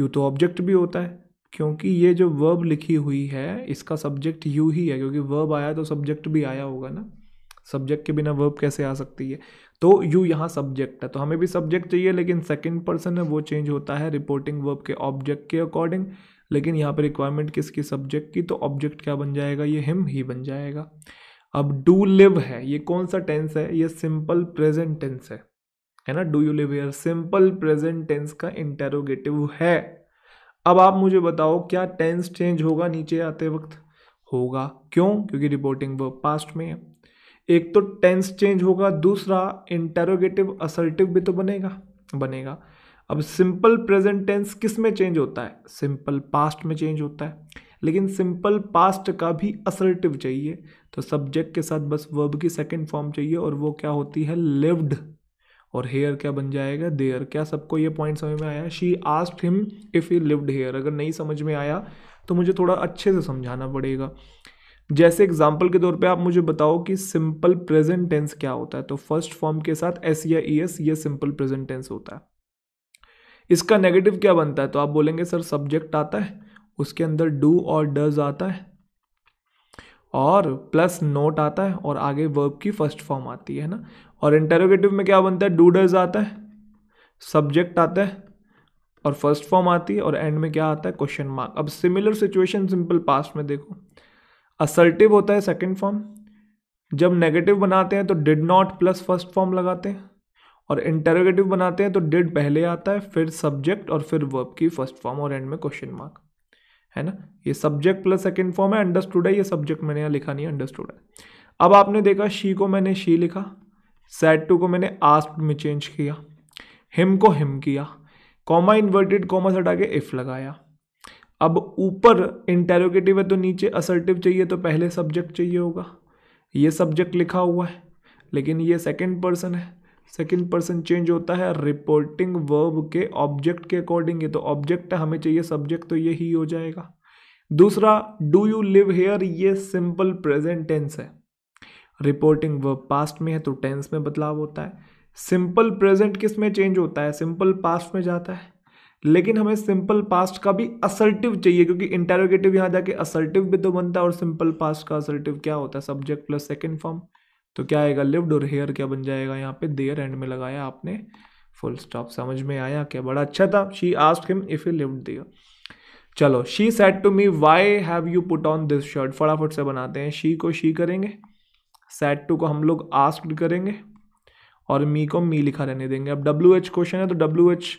यू तो ऑब्जेक्ट भी होता है क्योंकि ये जो वर्ब लिखी हुई है इसका सब्जेक्ट यू ही है क्योंकि वर्ब आया तो सब्जेक्ट भी आया होगा ना सब्जेक्ट के बिना वर्ब कैसे आ सकती है तो यू यहाँ सब्जेक्ट है तो हमें भी सब्जेक्ट चाहिए लेकिन सेकेंड पर्सन है वो चेंज होता है रिपोर्टिंग वर्ब के ऑब्जेक्ट के अकॉर्डिंग लेकिन यहाँ पर रिक्वायरमेंट किसकी सब्जेक्ट की तो ऑब्जेक्ट क्या बन जाएगा ये हिम ही बन जाएगा अब डू लिव है ये कौन सा टेंस है ये सिंपल प्रेजेंट टेंस है है ना do you live here simple present tense का इंटेरोगेटिव है अब आप मुझे बताओ क्या टेंस चेंज होगा नीचे आते वक्त होगा क्यों क्योंकि रिपोर्टिंग वर्ब पास्ट में है एक तो टेंस चेंज होगा दूसरा इंटेरोगेटिव असर्टिव भी तो बनेगा बनेगा अब सिंपल प्रेजेंट टेंस किस में चेंज होता है सिंपल पास्ट में चेंज होता है लेकिन सिंपल पास्ट का भी असर्टिव चाहिए तो सब्जेक्ट के साथ बस वर्ब की सेकेंड फॉर्म चाहिए और वो क्या होती है लिव्ड और हेयर क्या बन जाएगा देयर क्या सबको ये पॉइंट समझ में आया she asked him if he lived here अगर नहीं समझ में आया तो मुझे थोड़ा अच्छे से समझाना पड़ेगा जैसे एग्जाम्पल के तौर पे आप मुझे बताओ कि सिंपल प्रेजेंट टेंस क्या होता है तो फर्स्ट फॉर्म के साथ एस या ई e एस ये सिंपल प्रेजेंट टेंस होता है इसका नेगेटिव क्या बनता है तो आप बोलेंगे सर सब्जेक्ट आता है उसके अंदर डू और डज आता है और प्लस नोट आता है और आगे वर्ब की फर्स्ट फॉर्म आती है ना और इंटेरोगेटिव में क्या बनता है डू डज आता है सब्जेक्ट आता है और फर्स्ट फॉर्म आती है और एंड में क्या आता है क्वेश्चन मार्क अब सिमिलर सिचुएशन सिंपल पास्ट में देखो असर्टिव होता है सेकेंड फॉर्म जब नेगेटिव बनाते हैं तो did not plus first form लगाते हैं और इंटरोगेटिव बनाते हैं तो डिड पहले आता है फिर सब्जेक्ट और फिर वर्ब की फर्स्ट फॉर्म और एंड में क्वेश्चन मार्क है ना ये सब्जेक्ट प्लस सेकेंड फॉर्म है अंडरस्टूड है ये सब्जेक्ट मैंने यहाँ लिखा नहीं अंडरस्टूड है अब आपने देखा शी को मैंने शी लिखा सेट टू को मैंने आस्ट में चेंज किया हिम को हिम किया कॉमा इन्वर्टेड कॉमा हटा के इफ़ लगाया अब ऊपर इंटेरोगेटिव है तो नीचे असर्टिव चाहिए तो पहले सब्जेक्ट चाहिए होगा ये सब्जेक्ट लिखा हुआ है लेकिन ये सेकेंड पर्सन है सेकेंड पर्सन चेंज होता है रिपोर्टिंग वर्ब के ऑब्जेक्ट के अकॉर्डिंग ये तो ऑब्जेक्ट हमें चाहिए सब्जेक्ट तो ये ही हो जाएगा दूसरा डू यू लिव हेयर ये सिंपल प्रेजेंट टेंस है रिपोर्टिंग वर्ब पास्ट में है तो टेंस में बदलाव होता है सिंपल प्रेजेंट किस में चेंज होता है सिंपल पास्ट में जाता है लेकिन हमें सिंपल पास्ट का भी असर्टिव चाहिए क्योंकि इंटेरोगेटिव यहाँ जाके असर्टिव भी तो बनता है और सिंपल पास्ट का असर्टिव क्या होता है सब्जेक्ट प्लस सेकेंड फॉर्म तो क्या आएगा लिव्ड और हेयर क्या बन जाएगा यहाँ पे देयर एंड में लगाया आपने फुल स्टॉप समझ में आया क्या बड़ा अच्छा था she asked him if you lived there चलो she said to me why have you put on this shirt फटाफट से बनाते हैं शी को शी करेंगे सेट टू को हम लोग आस्क्ड करेंगे और मी को मी लिखा रहने देंगे अब डब्ल्यू एच क्वेश्चन है तो डब्ल्यू एच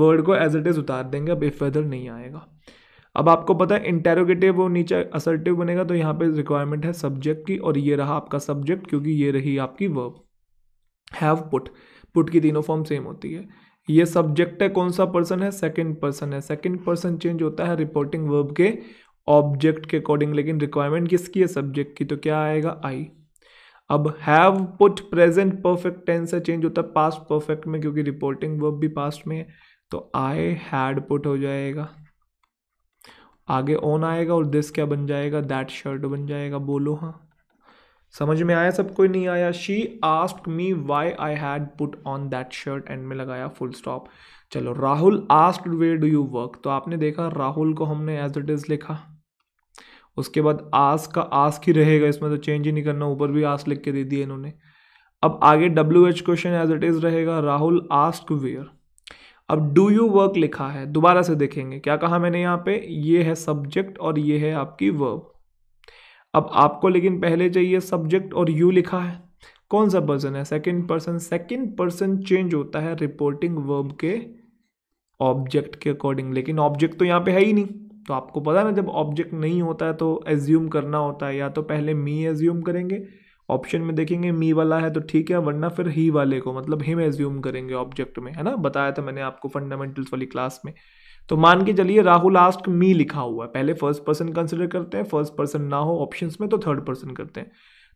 वर्ड को एज इट इज़ उतार देंगे अब इफ़ वेदर नहीं आएगा अब आपको पता है इंटेरोगेटिव वो नीचे असर्टिव बनेगा तो यहाँ पे रिक्वायरमेंट है सब्जेक्ट की और ये रहा आपका सब्जेक्ट क्योंकि ये रही आपकी वर्ब हैव पुट पुट की तीनों फॉर्म सेम होती है ये सब्जेक्ट है कौन सा पर्सन है सेकंड पर्सन है सेकंड पर्सन चेंज होता है रिपोर्टिंग वर्ब के ऑब्जेक्ट के अकॉर्डिंग लेकिन रिक्वायरमेंट किसकी है सब्जेक्ट की तो क्या आएगा आई अब have put present perfect tense है चेंज होता है पास्ट परफेक्ट में क्योंकि रिपोर्टिंग वर्ब भी पास्ट में है तो आई हैड पुट हो जाएगा आगे ऑन आएगा और दिस क्या बन जाएगा दैट शर्ट बन जाएगा बोलो हाँ समझ में आया सब कोई नहीं आया she asked me why I had put on that shirt end में लगाया फुल स्टॉप चलो Rahul asked where do you work तो आपने देखा राहुल को हमने एज इट इज़ लिखा उसके बाद आस का आस्क ही रहेगा इसमें तो चेंज ही नहीं करना ऊपर भी आस लिख के दे दिए इन्होंने अब आगे W H question as it is रहेगा राहुल आस्क वेयर अब डू यू वर्क लिखा है दोबारा से देखेंगे क्या कहा मैंने यहाँ पे ये है सब्जेक्ट और ये है आपकी वर्ब अब आपको लेकिन पहले चाहिए सब्जेक्ट और यू लिखा है कौन सा पर्सन है second person second person change होता है रिपोर्टिंग वर्ब के ऑब्जेक्ट के अकॉर्डिंग लेकिन ऑब्जेक्ट तो यहाँ पे है ही नहीं तो आपको पता ना जब ऑब्जेक्ट नहीं होता है तो एज्यूम करना होता है या तो पहले मी एज्यूम करेंगे ऑप्शन में देखेंगे मी वाला है तो ठीक है वरना फिर ही वाले को मतलब हिम एज्यूम करेंगे ऑब्जेक्ट में है ना बताया था मैंने आपको फंडामेंटल्स वाली क्लास में तो मान के चलिए राहुल आस्क मी लिखा हुआ है पहले फर्स्ट पर्सन कंसिडर करते हैं फर्स्ट पर्सन ना हो ऑप्शन में तो थर्ड पर्सन करते हैं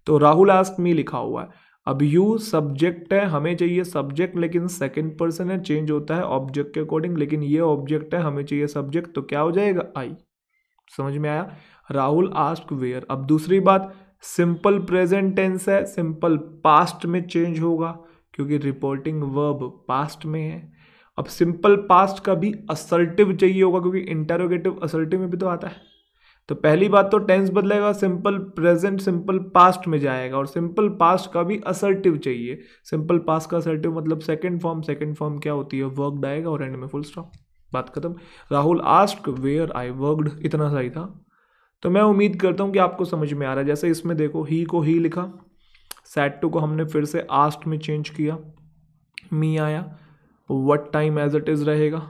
तो राहुल आस्क मी लिखा हुआ है अब यू सब्जेक्ट है हमें चाहिए सब्जेक्ट लेकिन सेकंड पर्सन है चेंज होता है ऑब्जेक्ट के अकॉर्डिंग लेकिन ये ऑब्जेक्ट है हमें चाहिए सब्जेक्ट तो क्या हो जाएगा आई समझ में आया राहुल आस्क वेयर अब दूसरी बात सिंपल प्रेजेंट टेंस है सिंपल पास्ट में चेंज होगा क्योंकि रिपोर्टिंग वर्ब पास्ट में है अब सिंपल पास्ट का भी असर्टिव चाहिए होगा क्योंकि इंटरोगेटिव असर्टिव में भी तो आता है तो पहली बात तो टेंस बदलेगा सिंपल प्रेजेंट सिंपल पास्ट में जाएगा और सिंपल पास्ट का भी असर्टिव चाहिए सिंपल पास्ट का असर्टिव मतलब सेकंड फॉर्म सेकंड फॉर्म क्या होती है वर्कड आएगा और एंड में फुल स्टॉप बात खत्म Rahul ask where I worked इतना सही था तो मैं उम्मीद करता हूँ कि आपको समझ में आ रहा है जैसे इसमें देखो ही को ही लिखा सेट टू को हमने फिर से आस्ट में चेंज किया मी आया what time as it is रहेगा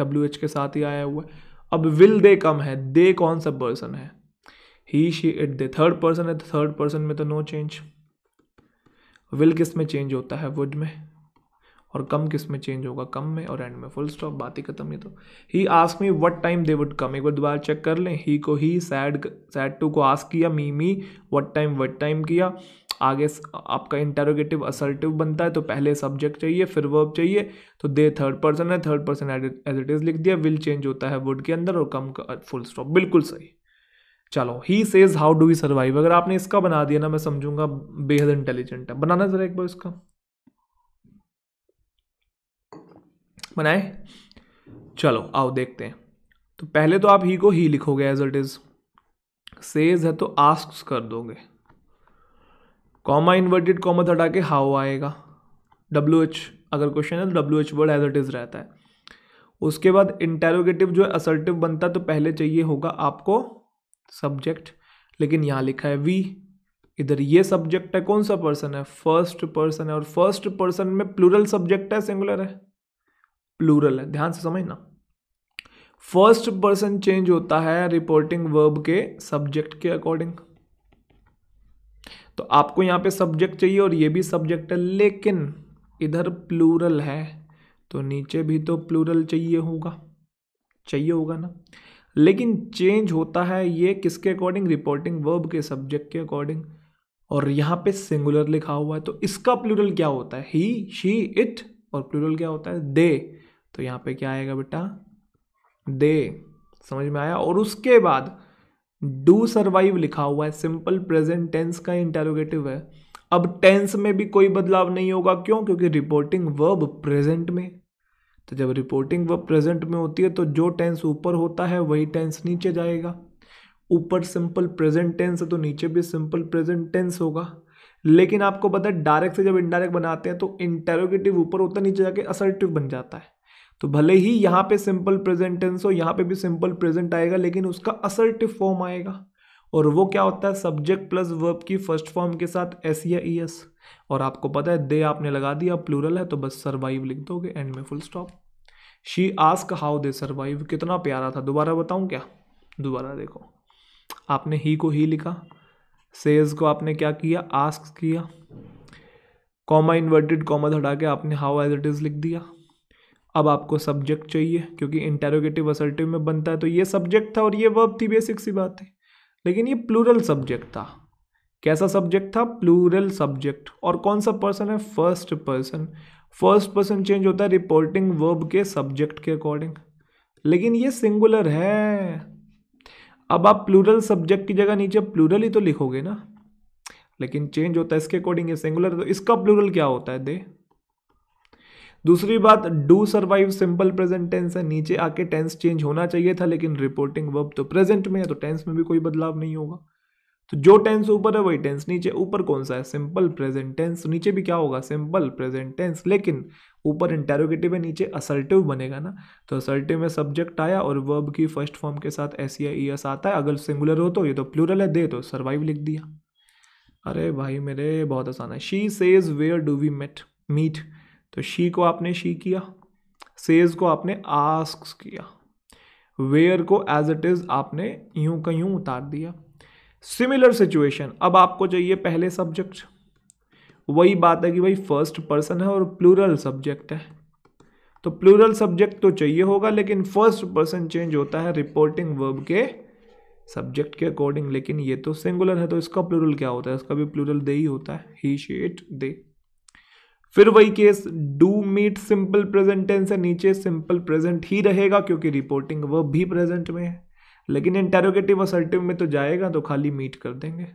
डब्ल्यू एच के साथ ही आया हुआ है अब विल दे कम है दे कौन सा पर्सन है he she it they third person है थर्ड पर्सन में तो नो चेंज विल किस में चेंज होता है वुड में और कम किस में चेंज होगा कम में और एंड में फुल स्टॉप बात ही खत्म ही तो he ask me what time they would come एक बार दोबारा चेक कर लें ही को ही सैड सैड टू को आस्क किया me me what time what time किया आगे आपका इंटेरोगेटिव असर्टिव बनता है तो पहले सब्जेक्ट चाहिए फिर वर्ब चाहिए तो दे थर्ड पर्सन है third person as it is लिख दिया विल चेंज होता है वुड के अंदर और कम का फुल स्टॉप बिल्कुल सही चलो he says how do we survive अगर आपने इसका बना दिया ना मैं समझूंगा बेहद इंटेलिजेंट है बनाना ज़रा एक बार इसका बनाए चलो आओ देखते हैं तो पहले तो आप ही को ही लिखोगे एज इट इज सेज है तो आस्क कर दोगे कॉमा इन्वर्टेड कॉमा हटा के हाउ आएगा डब्ल्यू एच अगर क्वेश्चन है तो W H word as it is रहता है उसके बाद इंटेरोगेटिव जो है असर्टिव बनता है तो पहले चाहिए होगा आपको सब्जेक्ट लेकिन यहाँ लिखा है वी इधर ये सब्जेक्ट है कौन सा पर्सन है फर्स्ट पर्सन है और फर्स्ट पर्सन में प्लूरल सब्जेक्ट है सिंगुलर है प्लूरल है ध्यान से समझना फर्स्ट पर्सन चेंज होता है रिपोर्टिंग वर्ब के सब्जेक्ट के अकॉर्डिंग तो आपको यहां पे सब्जेक्ट चाहिए और ये भी सब्जेक्ट है लेकिन इधर प्लूरल है तो नीचे भी तो प्लूरल चाहिए होगा चाहिए होगा ना लेकिन चेंज होता है ये किसके अकॉर्डिंग रिपोर्टिंग वर्ब के सब्जेक्ट के अकॉर्डिंग और यहां पे सिंगुलर लिखा हुआ है तो इसका प्लूरल क्या होता है ही शी इट और प्लूरल क्या होता है दे तो यहाँ पे क्या आएगा बेटा दे समझ में आया और उसके बाद डू सर्वाइव लिखा हुआ है सिंपल प्रेजेंट टेंस का इंटेरोगेटिव है अब टेंस में भी कोई बदलाव नहीं होगा क्यों क्योंकि रिपोर्टिंग वर्ब प्रेजेंट में तो जब रिपोर्टिंग वर्ब प्रेजेंट में होती है तो जो टेंस ऊपर होता है वही टेंस नीचे जाएगा ऊपर सिंपल प्रेजेंट टेंस है तो नीचे भी सिंपल प्रेजेंट टेंस होगा लेकिन आपको पता है डायरेक्ट से जब इनडायरेक्ट बनाते हैं तो इंटेरोगेटिव ऊपर होता है नीचे जाके असर्टिव बन जाता है तो भले ही यहाँ पे सिंपल प्रेजेंट टेंस हो यहाँ पे भी सिंपल प्रेजेंट आएगा लेकिन उसका असर्टिव फॉर्म आएगा और वो क्या होता है सब्जेक्ट प्लस वर्ब की फर्स्ट फॉर्म के साथ एस या ई एस और आपको पता है दे आपने लगा दिया प्लूरल है तो बस सर्वाइव लिख दोगे एंड में full stop she ask how they survive कितना प्यारा था दोबारा बताऊँ क्या दोबारा देखो आपने ही को ही लिखा सेज को आपने क्या किया आस्क किया कॉमा इन्वर्टेड कॉमा हटा के आपने हाउ एज इट इज़ लिख दिया अब आपको सब्जेक्ट चाहिए क्योंकि इंटेरोगेटिव असर्टिव में बनता है तो ये सब्जेक्ट था और ये वर्ब थी बेसिक सी बात है लेकिन ये प्लूरल सब्जेक्ट था कैसा सब्जेक्ट था प्लूरल सब्जेक्ट और कौन सा पर्सन है first person first person change होता है रिपोर्टिंग वर्ब के सब्जेक्ट के अकॉर्डिंग लेकिन ये सिंगुलर है अब आप प्लूरल सब्जेक्ट की जगह नीचे प्लूरल ही तो लिखोगे ना लेकिन चेंज होता है इसके अकॉर्डिंग ये सिंगुलर तो इसका प्लूरल क्या होता है दे दूसरी बात do survive simple present tense है नीचे आके टेंस चेंज होना चाहिए था लेकिन रिपोर्टिंग वर्ब तो प्रेजेंट में है तो टेंस में भी कोई बदलाव नहीं होगा तो जो टेंस ऊपर है वही टेंस नीचे ऊपर कौन सा है सिंपल प्रेजेंट टेंस नीचे भी क्या होगा सिंपल प्रेजेंट टेंस लेकिन ऊपर इंटेरोगेटिव है नीचे असर्टिव बनेगा ना तो असर्टिव में सब्जेक्ट आया और वर्ब की फर्स्ट फॉर्म के साथ एस या ई एस आता है अगर सिंगुलर हो तो ये तो प्लूरल है दे तो सर्वाइव लिख दिया अरे भाई मेरे बहुत आसान है she says where do we met meet तो शी को आपने शी किया सेज को आपने आस्क किया वेयर को एज इट इज़ आपने यूं का यूं उतार दिया सिमिलर सिचुएशन अब आपको चाहिए पहले सब्जेक्ट वही बात है कि भाई फर्स्ट पर्सन है और प्लूरल सब्जेक्ट है तो प्लूरल सब्जेक्ट तो चाहिए होगा लेकिन फर्स्ट पर्सन चेंज होता है रिपोर्टिंग वर्ब के सब्जेक्ट के अकॉर्डिंग लेकिन ये तो सिंगुलर है तो इसका प्लूरल क्या होता है इसका भी प्लूरल दे ही होता है ही शेट दे फिर वही case do meet simple present tense है नीचे सिंपल प्रेजेंट ही रहेगा क्योंकि रिपोर्टिंग वर्ब भी प्रेजेंट में है लेकिन इंटेरोगेटिव असर्टिव में तो जाएगा तो खाली मीट कर देंगे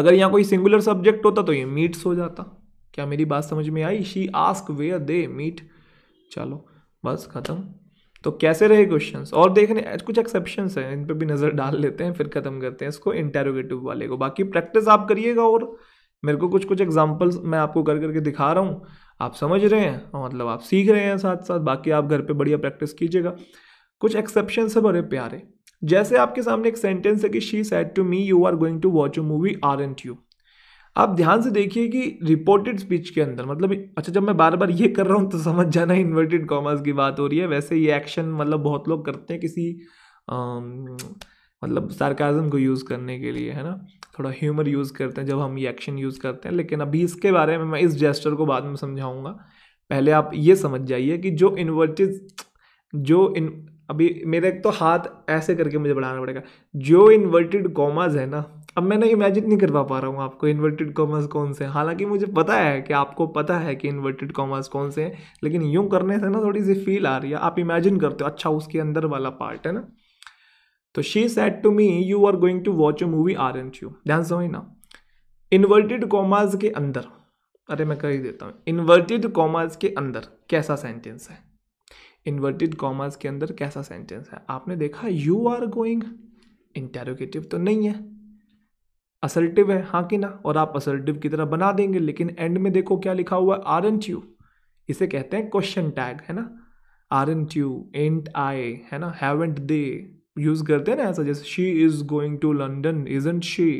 अगर यहाँ कोई सिंगुलर सब्जेक्ट होता तो ये मीट्स हो जाता क्या मेरी बात समझ में आई she ask where they meet चलो बस ख़त्म तो कैसे रहे क्वेश्चंस और देखने कुछ एक्सेप्शंस हैं इन पर भी नज़र डाल लेते हैं फिर ख़त्म करते हैं इसको इंटेरोगेटिव वाले को बाकी प्रैक्टिस आप करिएगा और मेरे को कुछ कुछ एग्जाम्पल्स मैं आपको कर करके दिखा रहा हूँ आप समझ रहे हैं और मतलब आप सीख रहे हैं साथ साथ बाकी आप घर पे बढ़िया प्रैक्टिस कीजिएगा कुछ एक्सेप्शन से बड़े प्यारे जैसे आपके सामने एक सेंटेंस है कि she said to me you are going to watch a movie aren't you आप ध्यान से देखिए कि रिपोर्टेड स्पीच के अंदर मतलब अच्छा जब मैं बार बार ये कर रहा हूँ तो समझ जाना इन्वर्टेड कॉमर्स की बात हो रही है वैसे ये एक्शन मतलब बहुत लोग करते हैं किसी आ, मतलब सार्काजम को यूज़ करने के लिए है ना थोड़ा ह्यूमर यूज़ करते हैं जब हम ये एक्शन यूज़ करते हैं लेकिन अभी इसके बारे में मैं इस जेस्टर को बाद में समझाऊँगा पहले आप ये समझ जाइए कि जो इन्वर्टेड जो इन अभी मेरा एक तो हाथ ऐसे करके मुझे बढ़ाना पड़ेगा जो इन्वर्टेड कॉमाज है ना अब मैं ना इमेजिन नहीं करवा पा रहा हूँ आपको इन्वर्टेड कॉमर्स कौन से हैं हालांकि मुझे पता है कि आपको पता है कि इन्वर्टेड कॉमर्स कौन से हैं लेकिन यूँ करने से ना थोड़ी सी फील आ रही है आप इमेजिन करते हो अच्छा उसके अंदर वाला पार्ट है ना तो she said to me you are going to watch a movie aren't you ध्यान समझ ना इन्वर्टेड कॉमाज के अंदर अरे मैं कर ही देता हूँ इन्वर्टेड कॉमाज के अंदर कैसा सेंटेंस है इन्वर्टेड कॉमाज के अंदर कैसा सेंटेंस है आपने देखा यू आर गोइंग इंटेरोगेटिव तो नहीं है असल्टिव है हाँ कि ना और आप असल्टिव की तरह बना देंगे लेकिन एंड में देखो क्या लिखा हुआ है आर एंट यू इसे कहते हैं क्वेश्चन टैग है ना आर एंट यू एंट आई है ना हैवेंट दे यूज़ करते हैं ना ऐसा जैसे she is going to London isn't she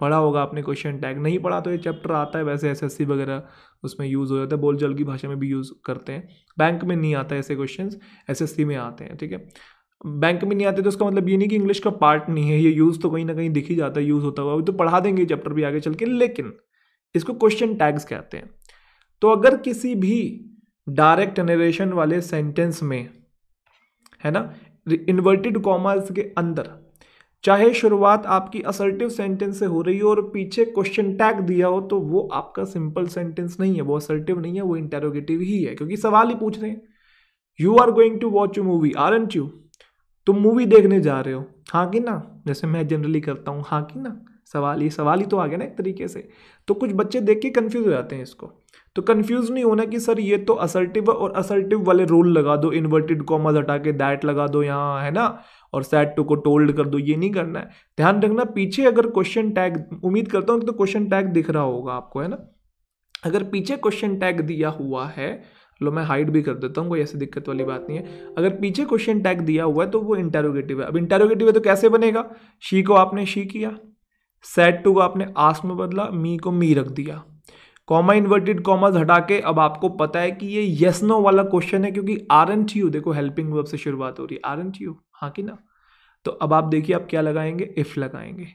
पढ़ा होगा आपने क्वेश्चन टैग नहीं पढ़ा तो ये चैप्टर आता है वैसे एस एस सी वगैरह उसमें यूज़ हो जाता है बोल जल की भाषा में भी यूज़ करते हैं बैंक में नहीं आता ऐसे क्वेश्चन एस एस सी में आते हैं ठीक है बैंक में नहीं आते तो उसका मतलब ये नहीं कि इंग्लिश का पार्ट नहीं है ये यूज़ तो कहीं ना कहीं दिख ही जाता है यूज़ होता हुआ अभी तो पढ़ा देंगे चैप्टर भी आगे चल के लेकिन इसको क्वेश्चन टैग्स कहते हैं तो अगर किसी भी डायरेक्ट नरेशन वाले सेंटेंस में है ना इन्वर्टेड कॉमर्स के अंदर चाहे शुरुआत आपकी असर्टिव सेंटेंस से हो रही हो और पीछे क्वेश्चन टैग दिया हो तो वो आपका सिंपल सेंटेंस नहीं है वो असर्टिव नहीं है वो इंटेरोगेटिव ही है क्योंकि सवाल ही पूछ रहे हैं you are going to watch you movie aren't you तुम मूवी देखने जा रहे हो हाँ कि ना जैसे मैं जनरली करता हूँ हाँ कि ना सवाल ये सवाल ही तो आ गया ना एक तरीके से तो कुछ बच्चे देख के कन्फ्यूज हो जाते हैं इसको तो कंफ्यूज नहीं होना कि सर ये तो असर्टिव और असर्टिव वाले रूल लगा दो इन्वर्टेड कॉमर्स हटा के दैट लगा दो यहाँ है ना और सैट टू को टोल्ड कर दो ये नहीं करना है ध्यान रखना पीछे अगर क्वेश्चन टैग उम्मीद करता हूँ कि तो क्वेश्चन टैग दिख रहा होगा आपको है ना अगर पीछे क्वेश्चन टैग दिया हुआ है लो मैं हाइड भी कर देता हूँ कोई ऐसी दिक्कत वाली बात नहीं है अगर पीछे क्वेश्चन टैग दिया हुआ है तो वो इंटेरोगेटिव है अब इंटेरोगेटिव है तो कैसे बनेगा शी को आपने शी किया सेट टू को आपने आस में बदला मी को मी रख दिया कॉमा इन्वर्टेड कॉमर्स हटा के अब आपको पता है कि ये यस नो वाला क्वेश्चन है क्योंकि आर एन टी यू देखो हेल्पिंग वर्ब से शुरुआत हो रही है आर एन टी यू हाँ कि ना तो अब आप देखिए आप क्या लगाएंगे इफ़ लगाएंगे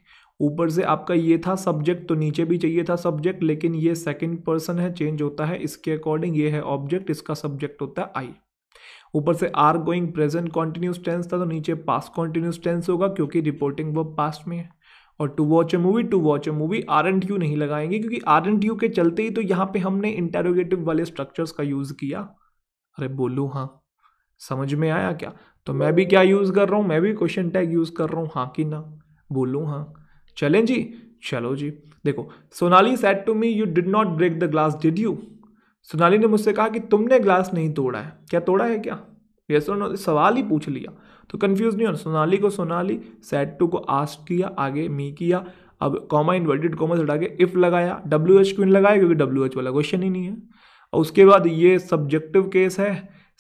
ऊपर से आपका ये था सब्जेक्ट तो नीचे भी चाहिए था सब्जेक्ट लेकिन ये सेकेंड पर्सन है चेंज होता है इसके अकॉर्डिंग ये है ऑब्जेक्ट इसका सब्जेक्ट होता है आई ऊपर से are going present continuous tense था तो नीचे पास्ट कॉन्टिन्यूस टेंस होगा क्योंकि रिपोर्टिंग वर्ब पास्ट में है और to watch a movie to watch a movie aren't you नहीं लगाएंगे क्योंकि आर एंड यू के चलते ही तो यहाँ पे हमने इंटेरोगेटिव वाले स्ट्रक्चर्स का यूज़ किया अरे बोलूँ हाँ समझ में आया क्या तो मैं भी क्या यूज़ कर रहा हूँ मैं भी क्वेश्चन टैग यूज़ कर रहा हूँ हाँ कि ना बोलूँ हाँ चलें जी चलो जी देखो Sonali said to me you did not break the glass did you Sonali ने मुझसे कहा कि तुमने ग्लास नहीं तोड़ा है क्या तोड़ा है क्या ये सो सवाल ही पूछ लिया तो कन्फ्यूज नहीं होना सोनाली को सोनाली सेट टू को आस्ट किया आगे मी किया अब कॉमा इन्वर्टेड कॉमा से हटा के इफ लगाया डब्ल्यू एच क्यों लगाया क्योंकि डब्ल्यू एच वाला क्वेश्चन ही नहीं है और उसके बाद ये सब्जेक्टिव केस है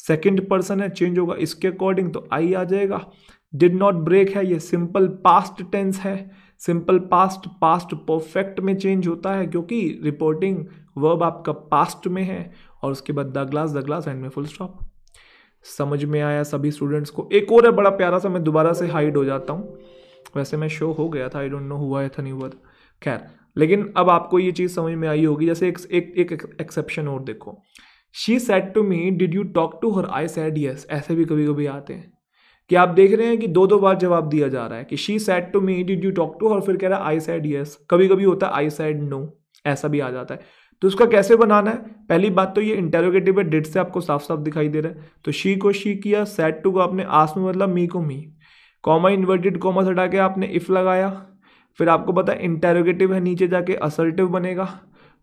सेकंड पर्सन है चेंज होगा इसके अकॉर्डिंग तो आई आ जाएगा डिड नॉट ब्रेक है ये सिंपल पास्ट टेंस है सिंपल पास्ट पास्ट परफेक्ट में चेंज होता है क्योंकि रिपोर्टिंग वर्ब आपका पास्ट में है और उसके बाद the glass the glass end में फुल स्टॉप समझ में आया सभी स्टूडेंट्स को एक और है बड़ा प्यारा सा मैं दोबारा से हाइड हो जाता हूँ वैसे मैं शो हो गया था आई डोंट नो हुआ है था नहीं हुआ था खैर लेकिन अब आपको ये चीज़ समझ में आई होगी जैसे एक एक एक्सेप्शन और देखो she said to me did you talk to her I said yes ऐसे भी कभी कभी आते हैं कि आप देख रहे हैं कि दो दो बार जवाब दिया जा रहा है कि she said to me did you talk to her फिर कह रहा है आई सेड यस कभी कभी होता है आई सेड नो ऐसा भी आ जाता है तो उसका कैसे बनाना है पहली बात तो ये इंटेरोगेटिव है डिट से आपको साफ साफ दिखाई दे रहा है तो शी को शी किया सेट टू को आपने आस में मतलब मी को मी कॉमा इन्वर्टेड कॉमा हटा के आपने इफ़ लगाया फिर आपको पता है इंटेरोगेटिव है नीचे जाके असर्टिव बनेगा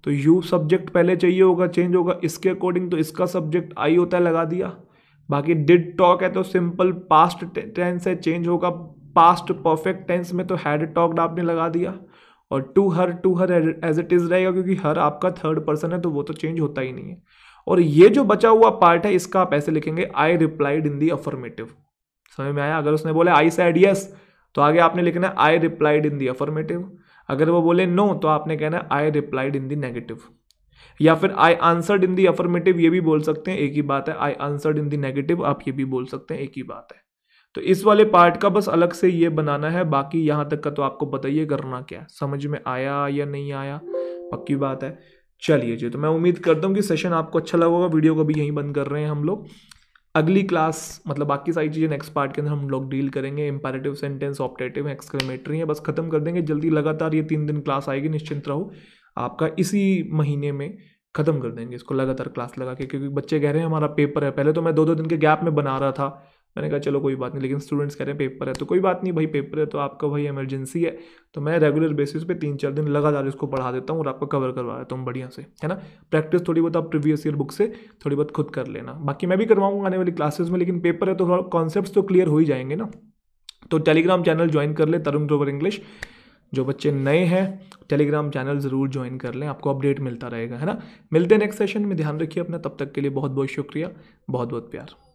तो यू सब्जेक्ट पहले चाहिए होगा चेंज होगा इसके अकॉर्डिंग तो इसका सब्जेक्ट आई होता है लगा दिया बाकी डिड टॉक है तो सिंपल पास्ट टेंस है चेंज होगा पास्ट परफेक्ट टेंस में तो हैड टॉक्ड आपने लगा दिया और to her to her as it is रहेगा क्योंकि हर आपका थर्ड पर्सन है तो वो तो चेंज होता ही नहीं है और ये जो बचा हुआ पार्ट है इसका आप ऐसे लिखेंगे I replied in the affirmative समझ में आया अगर उसने बोला आई सैड यस तो आगे आपने लिखना है I replied in the affirmative अगर वो बोले नो तो आपने कहना है I replied in the negative या फिर I answered in the affirmative ये भी बोल सकते हैं एक ही बात है I answered in the negative आप ये भी बोल सकते हैं एक ही बात है तो इस वाले पार्ट का बस अलग से ये बनाना है बाकी यहाँ तक का तो आपको बताइए करना क्या समझ में आया या नहीं आया पक्की बात है चलिए जी तो मैं उम्मीद करता हूँ कि सेशन आपको अच्छा लगा होगा वीडियो को भी यहीं बंद कर रहे हैं हम लोग अगली क्लास मतलब बाकी सारी चीज़ें नेक्स्ट पार्ट के अंदर हम लोग डील करेंगे इंपेरेटिव सेंटेंस ऑपरेटिव एक्सक्लेमेटरी है बस ख़त्म कर देंगे जल्दी लगातार ये तीन दिन क्लास आएगी निश्चिंत रहो आपका इसी महीने में ख़त्म कर देंगे इसको लगातार क्लास लगा के क्योंकि बच्चे कह रहे हैं हमारा पेपर है पहले तो मैं दो दो दिन के गैप में बना रहा था मैंने कहा चलो कोई बात नहीं लेकिन स्टूडेंट्स कह रहे हैं पेपर है तो कोई बात नहीं भाई पेपर है तो आपका भाई इमरजेंसी है तो मैं रेगुलर बेसिस पे तीन चार दिन लगातार इसको पढ़ा देता हूँ और आपको कवर करवा देता हूँ बढ़िया से है ना प्रैक्टिस थोड़ी बहुत आप प्रीवियस ईयर बुक से थोड़ी बहुत खुद कर लेना बाकी मैं भी करवाऊँगा आने वाली क्लासेस में लेकिन पेपर है तो कॉन्सेप्ट तो क्लियर हो ही जाएंगे ना तो टेलीग्राम चैनल ज्वाइन कर ले तरुण ग्रोवर इंग्लिश जो बच्चे नए हैं टेलीग्राम चैनल ज़रूर ज्वाइन कर लें आपको अपडेट मिलता रहेगा है ना मिलते हैं नेक्स्ट सेशन में ध्यान रखिए अपना तब तक के लिए बहुत बहुत शुक्रिया बहुत बहुत प्यार